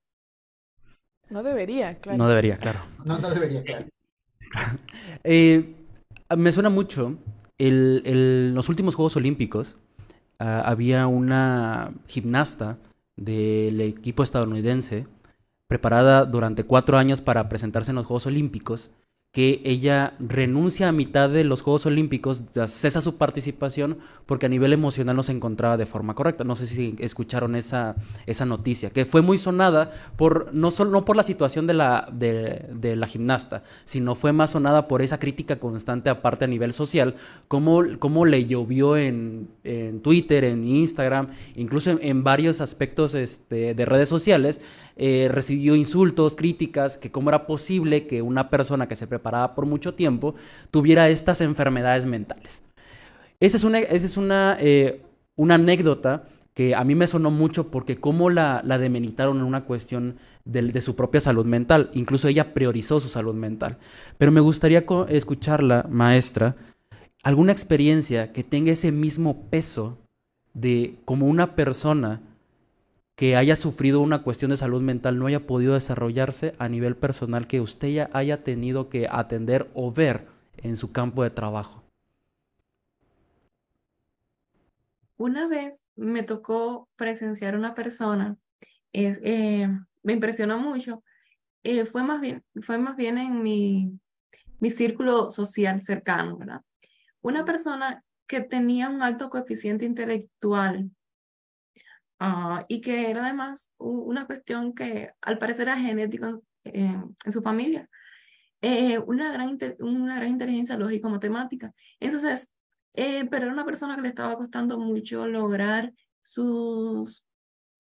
No debería, claro. No debería, claro. No, debería, claro. Eh, me suena mucho, en los últimos Juegos Olímpicos ah, había una gimnasta del equipo estadounidense preparada durante cuatro años para presentarse en los Juegos Olímpicos que ella renuncia a mitad de los Juegos Olímpicos, cesa su participación porque a nivel emocional no se encontraba de forma correcta. No sé si escucharon esa, esa noticia, que fue muy sonada por, no, solo, por la situación de la, de, la gimnasta, sino fue más sonada por esa crítica constante aparte a nivel social, cómo le llovió en, Twitter, en Instagram, incluso en, varios aspectos este, de redes sociales, eh, recibió insultos, críticas, que cómo era posible que una persona que se prepara parada por mucho tiempo, tuviera estas enfermedades mentales. Esa es una, es eh, una, anécdota que a mí me sonó mucho porque cómo la, demenitaron en una cuestión de, de, su propia salud mental. Incluso ella priorizó su salud mental. Pero me gustaría escucharla, maestra, alguna experiencia que tenga ese mismo peso de como una persona que haya sufrido una cuestión de salud mental no haya podido desarrollarse a nivel personal que usted ya haya tenido que atender o ver en su campo de trabajo? Una vez me tocó presenciar una persona, eh, me impresionó mucho, eh, fue, más bien, fue más bien en mi, mi círculo social cercano, ¿verdad? Una persona que tenía un alto coeficiente intelectual, Ah, y que era además una cuestión que al parecer era genética en, su familia. Eh, una, gran una gran inteligencia lógica, matemática Entonces, eh, pero era una persona que le estaba costando mucho lograr sus,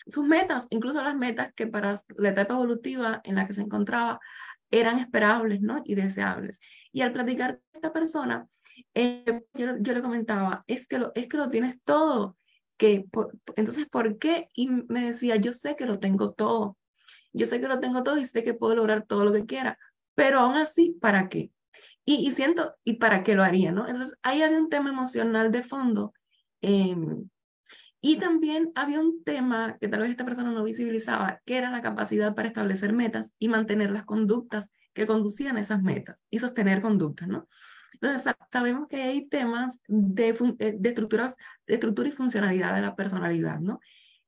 sus metas, incluso las metas que para la etapa evolutiva en la que se encontraba eran esperables ¿no? y deseables. Y al platicar con esta persona, eh, yo, yo, le comentaba, es que, lo, es que lo tienes todo, entonces, ¿por qué? Y me decía, yo sé que lo tengo todo, yo sé que lo tengo todo y sé que puedo lograr todo lo que quiera, pero aún así, ¿para qué? Y, siento, ¿y para qué lo haría? ¿no? Entonces, ahí había un tema emocional de fondo. Em, y también había un tema que tal vez esta persona no visibilizaba, que era la capacidad para establecer metas y mantener las conductas que conducían a esas metas y sostener conductas, ¿no? Entonces, sabemos que hay temas eh, de, estructuras, de estructura y funcionalidad de la personalidad, ¿no?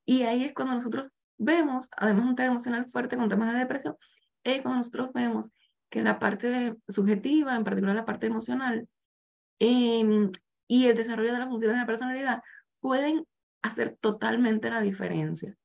Y ahí es cuando nosotros vemos, además un tema emocional fuerte con temas de depresión, es cuando nosotros vemos que la parte subjetiva, en particular la parte emocional, em, y el desarrollo de las funciones de la personalidad pueden hacer totalmente la diferencia.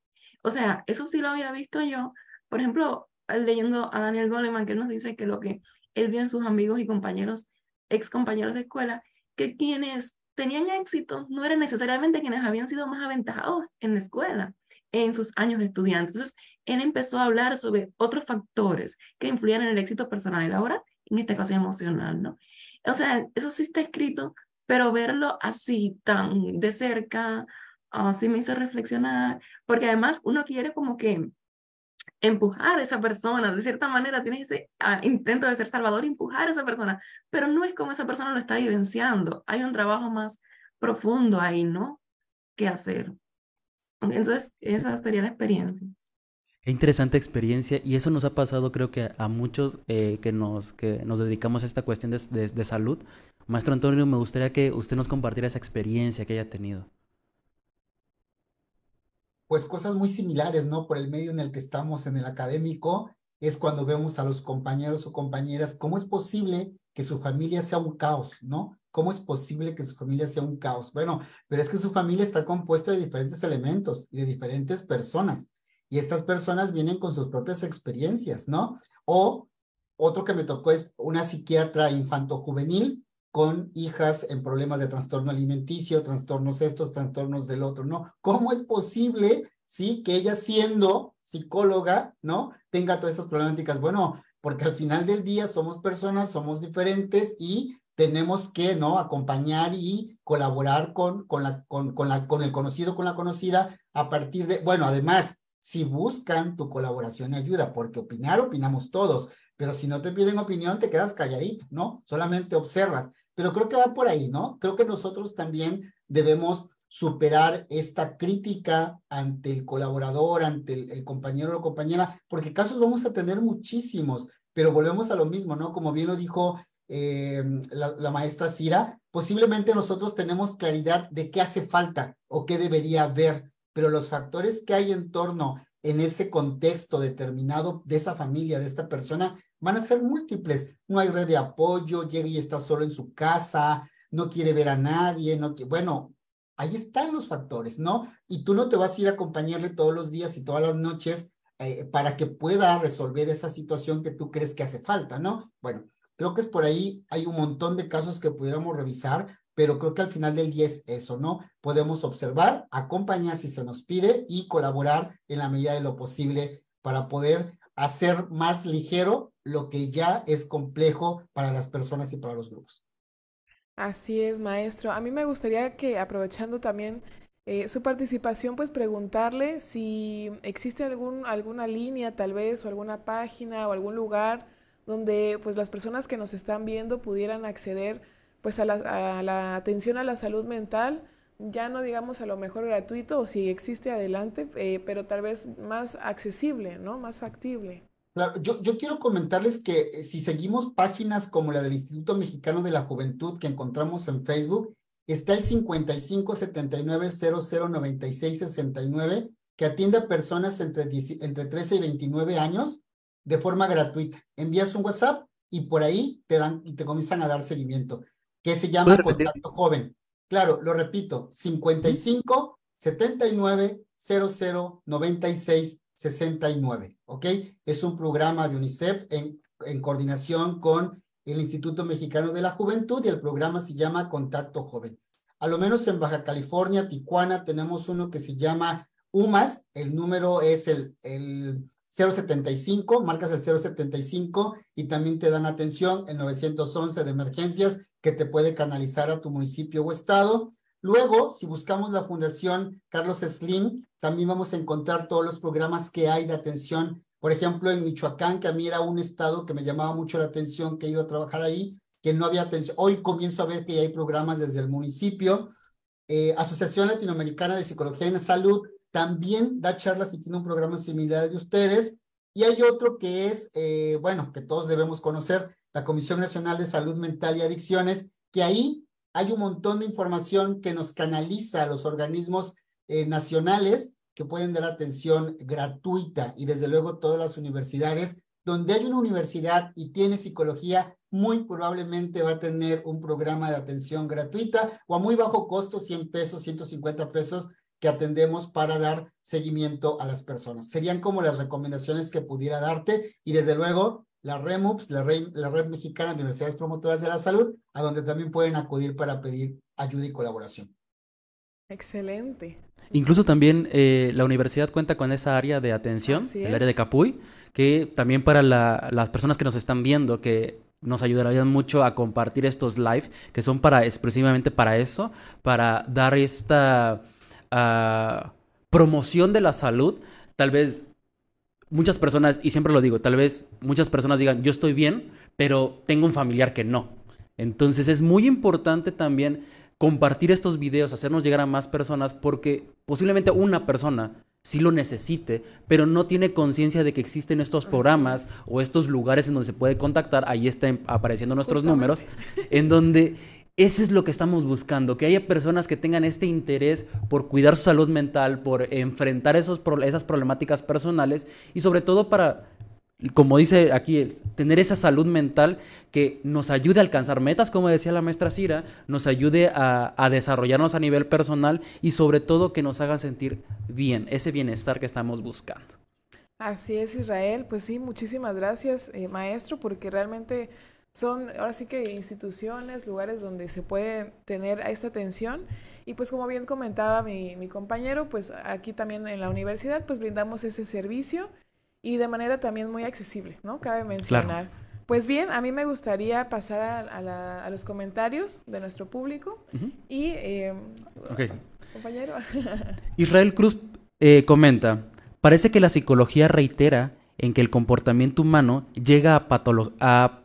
O sea, eso sí lo había visto yo, por ejemplo, leyendo a Daniel Goleman, que él nos dice que lo que él vio en sus amigos y compañeros ex compañeros de escuela, que quienes tenían éxito no eran necesariamente quienes habían sido más aventajados en la escuela en sus años de estudiante. Entonces, él empezó a hablar sobre otros factores que influían en el éxito personal y ahora en esta caso emocional, ¿no? O sea, eso sí está escrito, pero verlo así tan de cerca, así ah, me hizo reflexionar, porque además uno quiere como que empujar a esa persona, de cierta manera tienes ese ah, intento de ser salvador, empujar a esa persona, pero no es como esa persona lo está vivenciando, hay un trabajo más profundo ahí, ¿no? que hacer? Entonces, esa sería la experiencia. Qué interesante experiencia y eso nos ha pasado creo que a muchos eh, que, nos, que nos dedicamos a esta cuestión de, de salud. Maestro Antonio, me gustaría que usted nos compartiera esa experiencia que haya tenido pues cosas muy similares, ¿no? Por el medio en el que estamos, en el académico, es cuando vemos a los compañeros o compañeras, ¿cómo es posible que su familia sea un caos, ¿no? ¿Cómo es posible que su familia sea un caos? Bueno, pero es que su familia está compuesta de diferentes elementos y de diferentes personas. Y estas personas vienen con sus propias experiencias, ¿no? O otro que me tocó es una psiquiatra infanto-juvenil con hijas en problemas de trastorno alimenticio, trastornos estos, trastornos del otro, ¿no? ¿Cómo es posible, sí, que ella siendo psicóloga, ¿no? Tenga todas estas problemáticas. Bueno, porque al final del día somos personas, somos diferentes y tenemos que, ¿no? Acompañar y colaborar con, con, la, con, con, la, con el conocido, con la conocida, a partir de, bueno, además, si buscan tu colaboración y ayuda, porque opinar, opinamos todos, pero si no te piden opinión, te quedas calladito, ¿no? Solamente observas. Pero creo que va por ahí, ¿no? Creo que nosotros también debemos superar esta crítica ante el colaborador, ante el, compañero o compañera, porque casos vamos a tener muchísimos, pero volvemos a lo mismo, ¿no? Como bien lo dijo eh, la, la, maestra Cira, posiblemente nosotros tenemos claridad de qué hace falta o qué debería haber, pero los factores que hay en torno en ese contexto determinado de esa familia, de esta persona, van a ser múltiples. No hay red de apoyo, llega y está solo en su casa, no quiere ver a nadie, bueno, ahí están los factores, ¿no? Y tú no te vas a ir a acompañarle todos los días y todas las noches eh, para que pueda resolver esa situación que tú crees que hace falta, ¿no? Bueno, creo que es por ahí, hay un montón de casos que pudiéramos revisar, pero creo que al final del día es eso, ¿no? Podemos observar, acompañar si se nos pide y colaborar en la medida de lo posible para poder hacer más ligero lo que ya es complejo para las personas y para los grupos. Así es, maestro. A mí me gustaría que aprovechando también eh, su participación, pues preguntarle si existe alguna línea tal vez o alguna página o algún lugar donde pues las personas que nos están viendo pudieran acceder pues a la, atención a la salud mental, ya no digamos a lo mejor gratuito o si existe adelante, eh, pero tal vez más accesible, ¿no? Más factible. Claro, yo, quiero comentarles que eh, si seguimos páginas como la del Instituto Mexicano de la Juventud que encontramos en Facebook, está el 5579009669 que atiende a personas entre, entre 13 y 29 años de forma gratuita. Envías un WhatsApp y por ahí te dan y te comienzan a dar seguimiento que se llama Contacto Joven. Claro, lo repito, 55 79 00 96 69, ¿ok? Es un programa de UNICEF en, coordinación con el Instituto Mexicano de la Juventud y el programa se llama Contacto Joven. A lo menos en Baja California, Tijuana, tenemos uno que se llama UMAS, el número es el, el 075, marcas el 075 y también te dan atención el 911 de emergencias que te puede canalizar a tu municipio o estado. Luego, si buscamos la Fundación Carlos Slim, también vamos a encontrar todos los programas que hay de atención. Por ejemplo, en Michoacán, que a mí era un estado que me llamaba mucho la atención, que he ido a trabajar ahí, que no había atención. Hoy comienzo a ver que hay programas desde el municipio. Eh, Asociación Latinoamericana de Psicología en Salud también da charlas y tiene un programa similar de ustedes. Y hay otro que es, eh, bueno, que todos debemos conocer, la Comisión Nacional de Salud Mental y Adicciones, que ahí hay un montón de información que nos canaliza a los organismos eh, nacionales que pueden dar atención gratuita y desde luego todas las universidades. Donde hay una universidad y tiene psicología, muy probablemente va a tener un programa de atención gratuita o a muy bajo costo, 100 pesos, 150 pesos, que atendemos para dar seguimiento a las personas. Serían como las recomendaciones que pudiera darte y desde luego la REMUPS, la, Red, Mexicana de Universidades Promotoras de la Salud, a donde también pueden acudir para pedir ayuda y colaboración. Excelente. Incluso también eh, la universidad cuenta con esa área de atención, el área de Capuy, que también para las personas que nos están viendo, que nos ayudarían mucho a compartir estos live, que son para expresivamente para eso, para dar esta Ah, promoción de la salud, tal vez muchas personas, y siempre lo digo, tal vez muchas personas digan, yo estoy bien, pero tengo un familiar que no. Entonces es muy importante también compartir estos videos, hacernos llegar a más personas, porque posiblemente una persona sí lo necesite, pero no tiene conciencia de que existen estos programas o estos lugares en donde se puede contactar, ahí están apareciendo nuestros números, en donde eso es lo que estamos buscando, que haya personas que tengan este interés por cuidar su salud mental, por enfrentar esos, esas problemáticas personales y sobre todo para, como dice aquí, tener esa salud mental que nos ayude a alcanzar metas, como decía la maestra Cira, nos ayude a, desarrollarnos a nivel personal y sobre todo que nos haga sentir bien, ese bienestar que estamos buscando. Así es, Israel. Pues sí, muchísimas gracias, eh, maestro, porque realmente son ahora sí que instituciones, lugares donde se puede tener esta atención. Y pues como bien comentaba mi, compañero, pues aquí también en la universidad pues brindamos ese servicio y de manera también muy accesible, ¿no? Cabe mencionar. Pues bien, a mí me gustaría pasar a, los comentarios de nuestro público. Y, em, compañero. Israel Cruz eh, comenta, parece que la psicología reitera en que el comportamiento humano llega a, a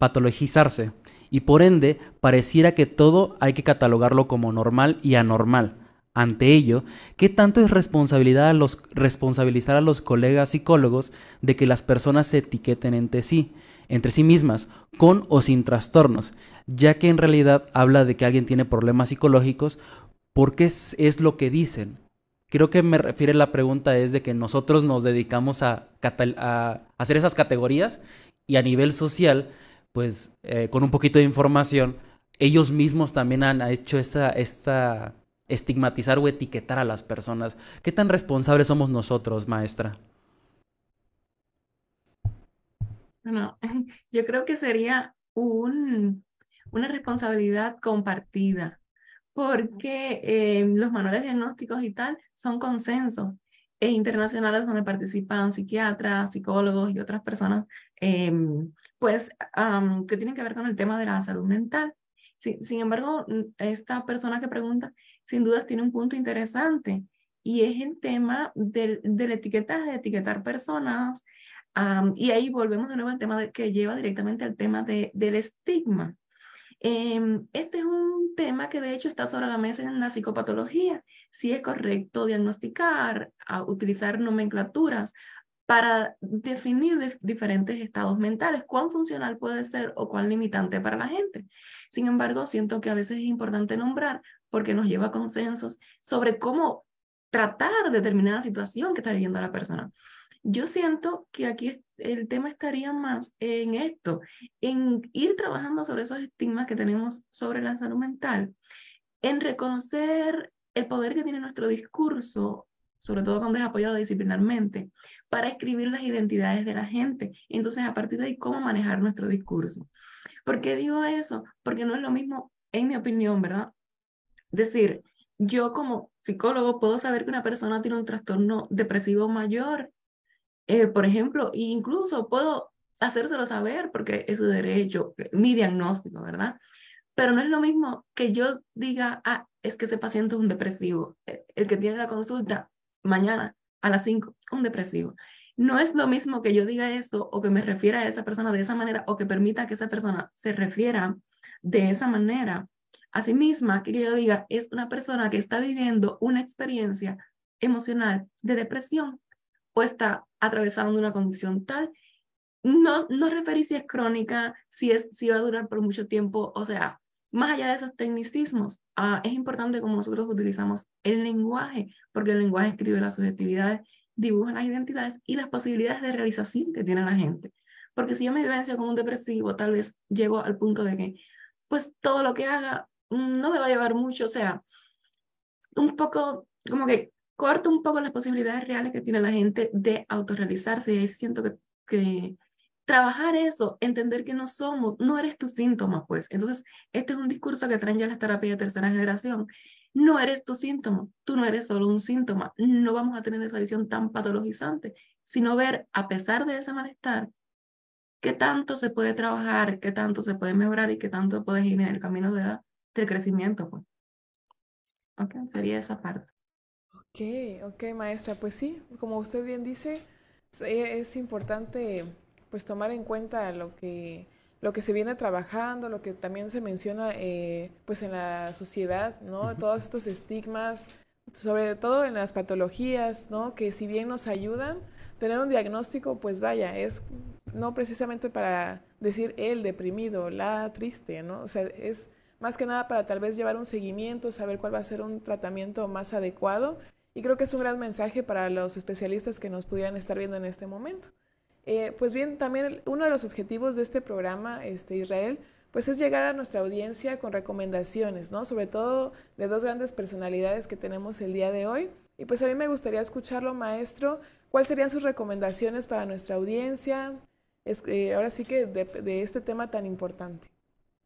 patologizarse y por ende pareciera que todo hay que catalogarlo como normal y anormal. Ante ello, ¿qué tanto es responsabilidad a los, responsabilizar a los colegas psicólogos de que las personas se etiqueten entre sí, entre sí mismas, con o sin trastornos? Ya que en realidad habla de que alguien tiene problemas psicológicos porque es, lo que dicen. Creo que me refiere la pregunta es de que nosotros nos dedicamos a, a hacer esas categorías y a nivel social pues eh, con un poquito de información, ellos mismos también han hecho esta, esta estigmatizar o etiquetar a las personas. ¿Qué tan responsables somos nosotros, maestra? Bueno, yo creo que sería una responsabilidad compartida, porque eh, los manuales diagnósticos y tal son consenso e internacionales donde participan psiquiatras, psicólogos y otras personas em, pues, que tienen que ver con el tema de la salud mental. Sin, embargo, esta persona que pregunta, sin dudas, tiene un punto interesante y es el tema del, etiquetaje, de etiquetar personas. y ahí volvemos de nuevo al tema que lleva directamente al tema del estigma. Em, este es un tema que de hecho está sobre la mesa en la psicopatología si es correcto diagnosticar, a utilizar nomenclaturas para definir diferentes estados mentales, cuán funcional puede ser o cuán limitante para la gente. Sin embargo, siento que a veces es importante nombrar porque nos lleva a consensos sobre cómo tratar determinada situación que está viviendo la persona. Yo siento que aquí el tema estaría más en esto, en ir trabajando sobre esos estigmas que tenemos sobre la salud mental, en reconocer el poder que tiene nuestro discurso, sobre todo cuando es apoyado disciplinarmente, para escribir las identidades de la gente. entonces, a partir de ahí, cómo manejar nuestro discurso. ¿Por qué digo eso? Porque no es lo mismo, en mi opinión, ¿verdad? Decir, yo como psicólogo puedo saber que una persona tiene un trastorno depresivo mayor, eh, por ejemplo, e incluso puedo hacérselo saber porque es su derecho, mi diagnóstico, ¿verdad? pero no es lo mismo que yo diga, ah, es que ese paciente es un depresivo, eh, el que tiene la consulta mañana a las 5, un depresivo. No es lo mismo que yo diga eso o que me refiera a esa persona de esa manera o que permita que esa persona se refiera de esa manera a sí misma que yo diga, es una persona que está viviendo una experiencia emocional de depresión o está atravesando una condición tal. No, no referir si es crónica, si, es, si va a durar por mucho tiempo, o sea, más allá de esos tecnicismos, ah, es importante como nosotros utilizamos el lenguaje, porque el lenguaje escribe las subjetividades, dibuja las identidades y las posibilidades de realización que tiene la gente. Porque si yo me vivencio como un depresivo, tal vez llego al punto de que, pues todo lo que haga no me va a llevar mucho, o sea, un poco, como que corto un poco las posibilidades reales que tiene la gente de autorrealizarse y ahí siento que, que trabajar eso, entender que no somos, no eres tu síntoma, pues. Entonces, este es un discurso que traen ya las terapias de tercera generación. No eres tu síntoma, tú no eres solo un síntoma. No vamos a tener esa visión tan patologizante, sino ver, a pesar de ese malestar, qué tanto se puede trabajar, qué tanto se puede mejorar y qué tanto puedes ir en el camino de del crecimiento, pues. Ok, sería esa parte. Ok, ok, maestra, pues sí, como usted bien dice, es importante pues tomar en cuenta lo que, lo que se viene trabajando, lo que también se menciona eh, pues en la sociedad, ¿no? Todos estos estigmas, sobre todo en las patologías, ¿no? Que si bien nos ayudan, tener un diagnóstico, pues vaya, es no precisamente para decir el deprimido, la triste, ¿no? es más que nada para tal vez llevar un seguimiento, saber cuál va a ser un tratamiento más adecuado. Y creo que es un gran mensaje para los especialistas que nos pudieran estar viendo en este momento. Eh, pues bien, también uno de los objetivos de este programa, este, Israel, pues es llegar a nuestra audiencia con recomendaciones, ¿no? Sobre todo de dos grandes personalidades que tenemos el día de hoy. Y pues a mí me gustaría escucharlo, maestro, ¿cuáles serían sus recomendaciones para nuestra audiencia? Eh, ahora sí que de, este tema tan importante.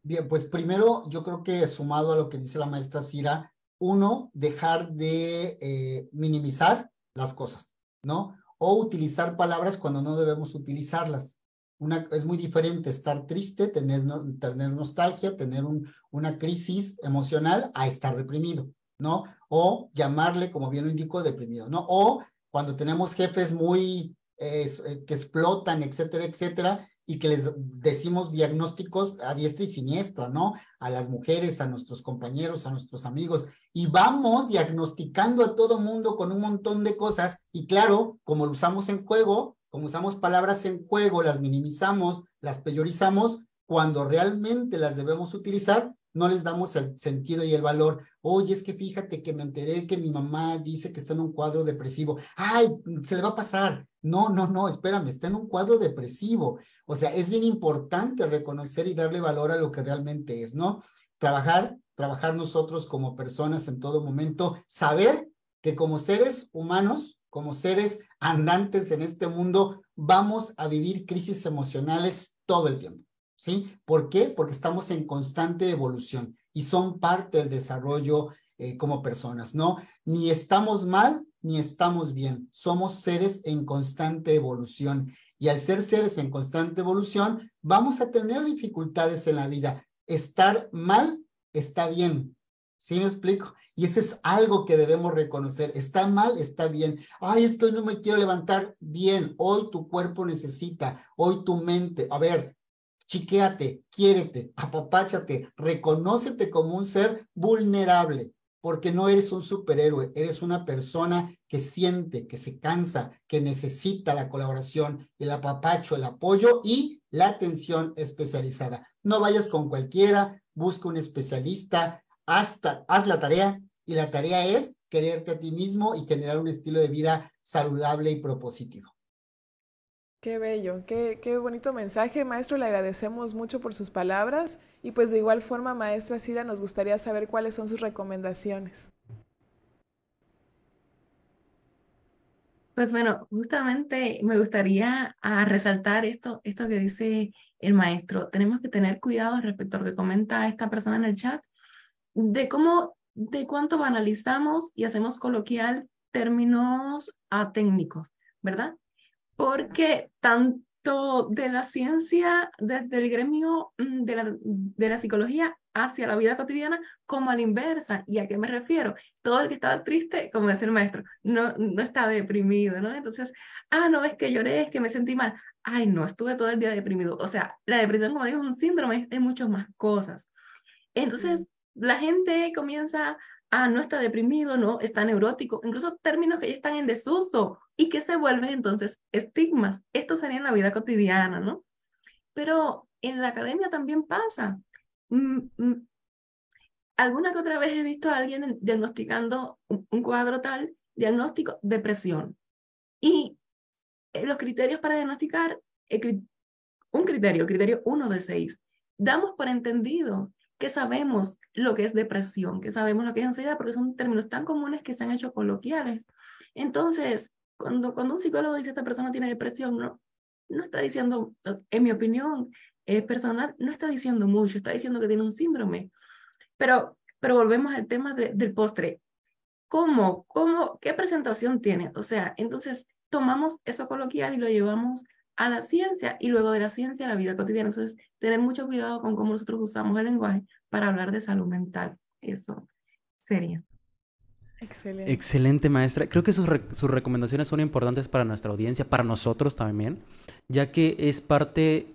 Bien, pues primero yo creo que sumado a lo que dice la maestra Cira, uno, dejar de eh, minimizar las cosas, ¿no? o utilizar palabras cuando no debemos utilizarlas. Una, es muy diferente estar triste, tener, tener nostalgia, tener una crisis emocional a estar deprimido, ¿no? O llamarle, como bien lo indico, deprimido, ¿no? O cuando tenemos jefes muy eh, que explotan, etcétera, etcétera, y que les decimos diagnósticos a diestra y siniestra, ¿no? A las mujeres, a nuestros compañeros, a nuestros amigos, y vamos diagnosticando a todo mundo con un montón de cosas, y claro, como lo usamos en juego, como usamos palabras en juego, las minimizamos, las peyorizamos, cuando realmente las debemos utilizar no les damos el sentido y el valor. Oye, es que fíjate que me enteré que mi mamá dice que está en un cuadro depresivo. Ay, se le va a pasar. No, no, no, espérame, está en un cuadro depresivo. O sea, es bien importante reconocer y darle valor a lo que realmente es, ¿no? Trabajar, trabajar nosotros como personas en todo momento, saber que como seres humanos, como seres andantes en este mundo, vamos a vivir crisis emocionales todo el tiempo. ¿sí? ¿Por qué? Porque estamos en constante evolución y son parte del desarrollo eh, como personas, ¿no? Ni estamos mal ni estamos bien, somos seres en constante evolución y al ser seres en constante evolución vamos a tener dificultades en la vida. Estar mal está bien, ¿sí me explico? Y eso es algo que debemos reconocer. Está mal, está bien. Ay, es no me quiero levantar bien. Hoy tu cuerpo necesita, hoy tu mente. A ver, Chiqueate, quiérete, apapáchate, reconócete como un ser vulnerable, porque no eres un superhéroe, eres una persona que siente, que se cansa, que necesita la colaboración, el apapacho, el apoyo y la atención especializada. No vayas con cualquiera, busca un especialista, haz la tarea y la tarea es quererte a ti mismo y generar un estilo de vida saludable y propositivo. Qué bello, qué, bonito mensaje, maestro. Le agradecemos mucho por sus palabras y pues de igual forma, maestra Cira, nos gustaría saber cuáles son sus recomendaciones. Pues bueno, justamente me gustaría ah, resaltar esto, esto que dice el maestro. Tenemos que tener cuidado respecto a lo que comenta esta persona en el chat, de cómo, de cuánto banalizamos y hacemos coloquial términos a técnicos, ¿verdad? porque tanto de la ciencia, desde el gremio mm, de la, de la psicología hacia la vida cotidiana, como a la inversa. ¿Y a qué me refiero? Todo el que estaba triste, como decía el maestro, no, no está deprimido, ¿no? Entonces, ah, no, es que lloré, es que me sentí mal. Ay, no, estuve todo el día deprimido. O sea, la depresión, como digo, es un síndrome, es, es muchas más cosas. Entonces, la gente comienza ah, no está deprimido, no, está neurótico, incluso términos que ya están en desuso y que se vuelven entonces estigmas. Esto sería en la vida cotidiana, ¿no? Pero en la academia también pasa. Mm, mm, alguna que otra vez he visto a alguien diagnosticando un cuadro tal, diagnóstico depresión. Y eh, los criterios para diagnosticar, eh, un criterio, el criterio 1 de seis Damos por entendido que sabemos lo que es depresión, que sabemos lo que es ansiedad, porque son términos tan comunes que se han hecho coloquiales. Entonces, cuando, cuando un psicólogo dice esta persona tiene depresión, no, no está diciendo, en mi opinión eh, personal, no está diciendo mucho, está diciendo que tiene un síndrome. Pero, pero volvemos al tema del postre. ¿Cómo? ¿Cómo? ¿Qué presentación tiene? O sea, entonces tomamos eso coloquial y lo llevamos a la ciencia y luego de la ciencia a la vida cotidiana. Entonces, tener mucho cuidado con cómo nosotros usamos el lenguaje para hablar de salud mental. Eso sería. Excelente. Excelente, maestra. Creo que sus, sus recomendaciones son importantes para nuestra audiencia, para nosotros también, ya que es parte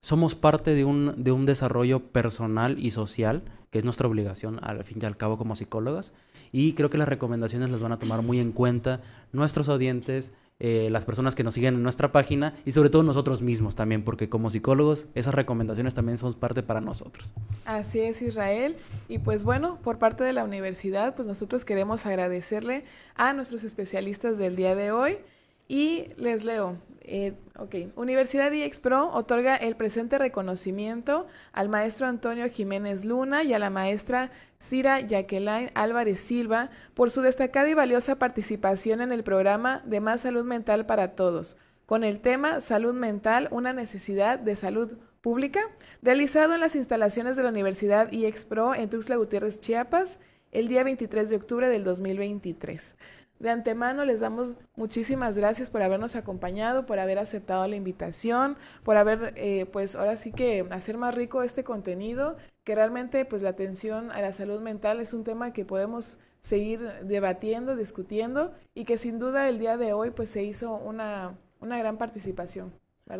somos parte de un, desarrollo personal y social, que es nuestra obligación al fin y al cabo como psicólogas. Y creo que las recomendaciones las van a tomar muy en cuenta nuestros audientes, eh, las personas que nos siguen en nuestra página y sobre todo nosotros mismos también, porque como psicólogos esas recomendaciones también son parte para nosotros. Así es, Israel. Y pues bueno, por parte de la universidad, pues nosotros queremos agradecerle a nuestros especialistas del día de hoy. Y les leo. Eh, ok, Universidad IEXPRO otorga el presente reconocimiento al maestro Antonio Jiménez Luna y a la maestra Cira Jacqueline Álvarez Silva por su destacada y valiosa participación en el programa de Más Salud Mental para Todos, con el tema Salud Mental, una necesidad de salud pública, realizado en las instalaciones de la Universidad IEXPRO en Tuxtla Gutiérrez, Chiapas, el día 23 de octubre del 2023. De antemano les damos muchísimas gracias por habernos acompañado, por haber aceptado la invitación, por haber, eh, pues ahora sí que hacer más rico este contenido, que realmente pues la atención a la salud mental es un tema que podemos seguir debatiendo, discutiendo y que sin duda el día de hoy pues se hizo una, gran participación.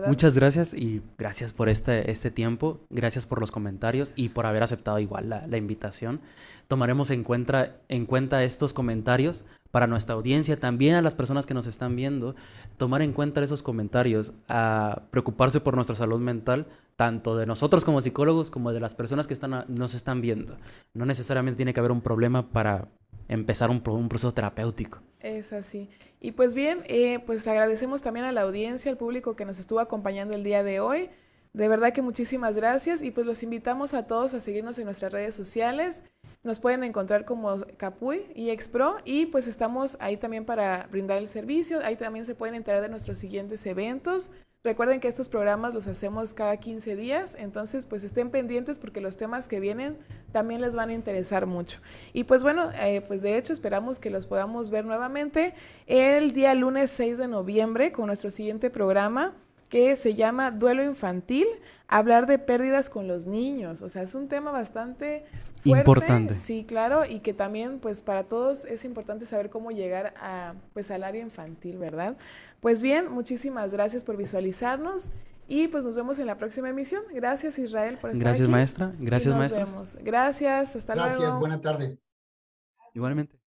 Muchas gracias y gracias por este, este tiempo, gracias por los comentarios y por haber aceptado igual la, invitación. Tomaremos en cuenta, en cuenta estos comentarios para nuestra audiencia, también a las personas que nos están viendo, tomar en cuenta esos comentarios, a preocuparse por nuestra salud mental, tanto de nosotros como psicólogos como de las personas que están nos están viendo. No necesariamente tiene que haber un problema para empezar un, proceso terapéutico. Es así. Y pues bien, eh, pues agradecemos también a la audiencia, al público que nos estuvo acompañando el día de hoy. De verdad que muchísimas gracias y pues los invitamos a todos a seguirnos en nuestras redes sociales. Nos pueden encontrar como Capuy y Expro y pues estamos ahí también para brindar el servicio. Ahí también se pueden enterar de nuestros siguientes eventos. Recuerden que estos programas los hacemos cada 15 días, entonces pues estén pendientes porque los temas que vienen también les van a interesar mucho. Y pues bueno, eh, pues de hecho esperamos que los podamos ver nuevamente el día lunes 6 de noviembre con nuestro siguiente programa que se llama Duelo Infantil, hablar de pérdidas con los niños. O sea, es un tema bastante importante. Sí, claro, y que también pues para todos es importante saber cómo llegar a pues al área infantil, ¿verdad? Pues bien, muchísimas gracias por visualizarnos y pues nos vemos en la próxima emisión. Gracias Israel por estar aquí. Gracias maestra, gracias maestra. Gracias, hasta luego. Gracias, buena tarde. Igualmente.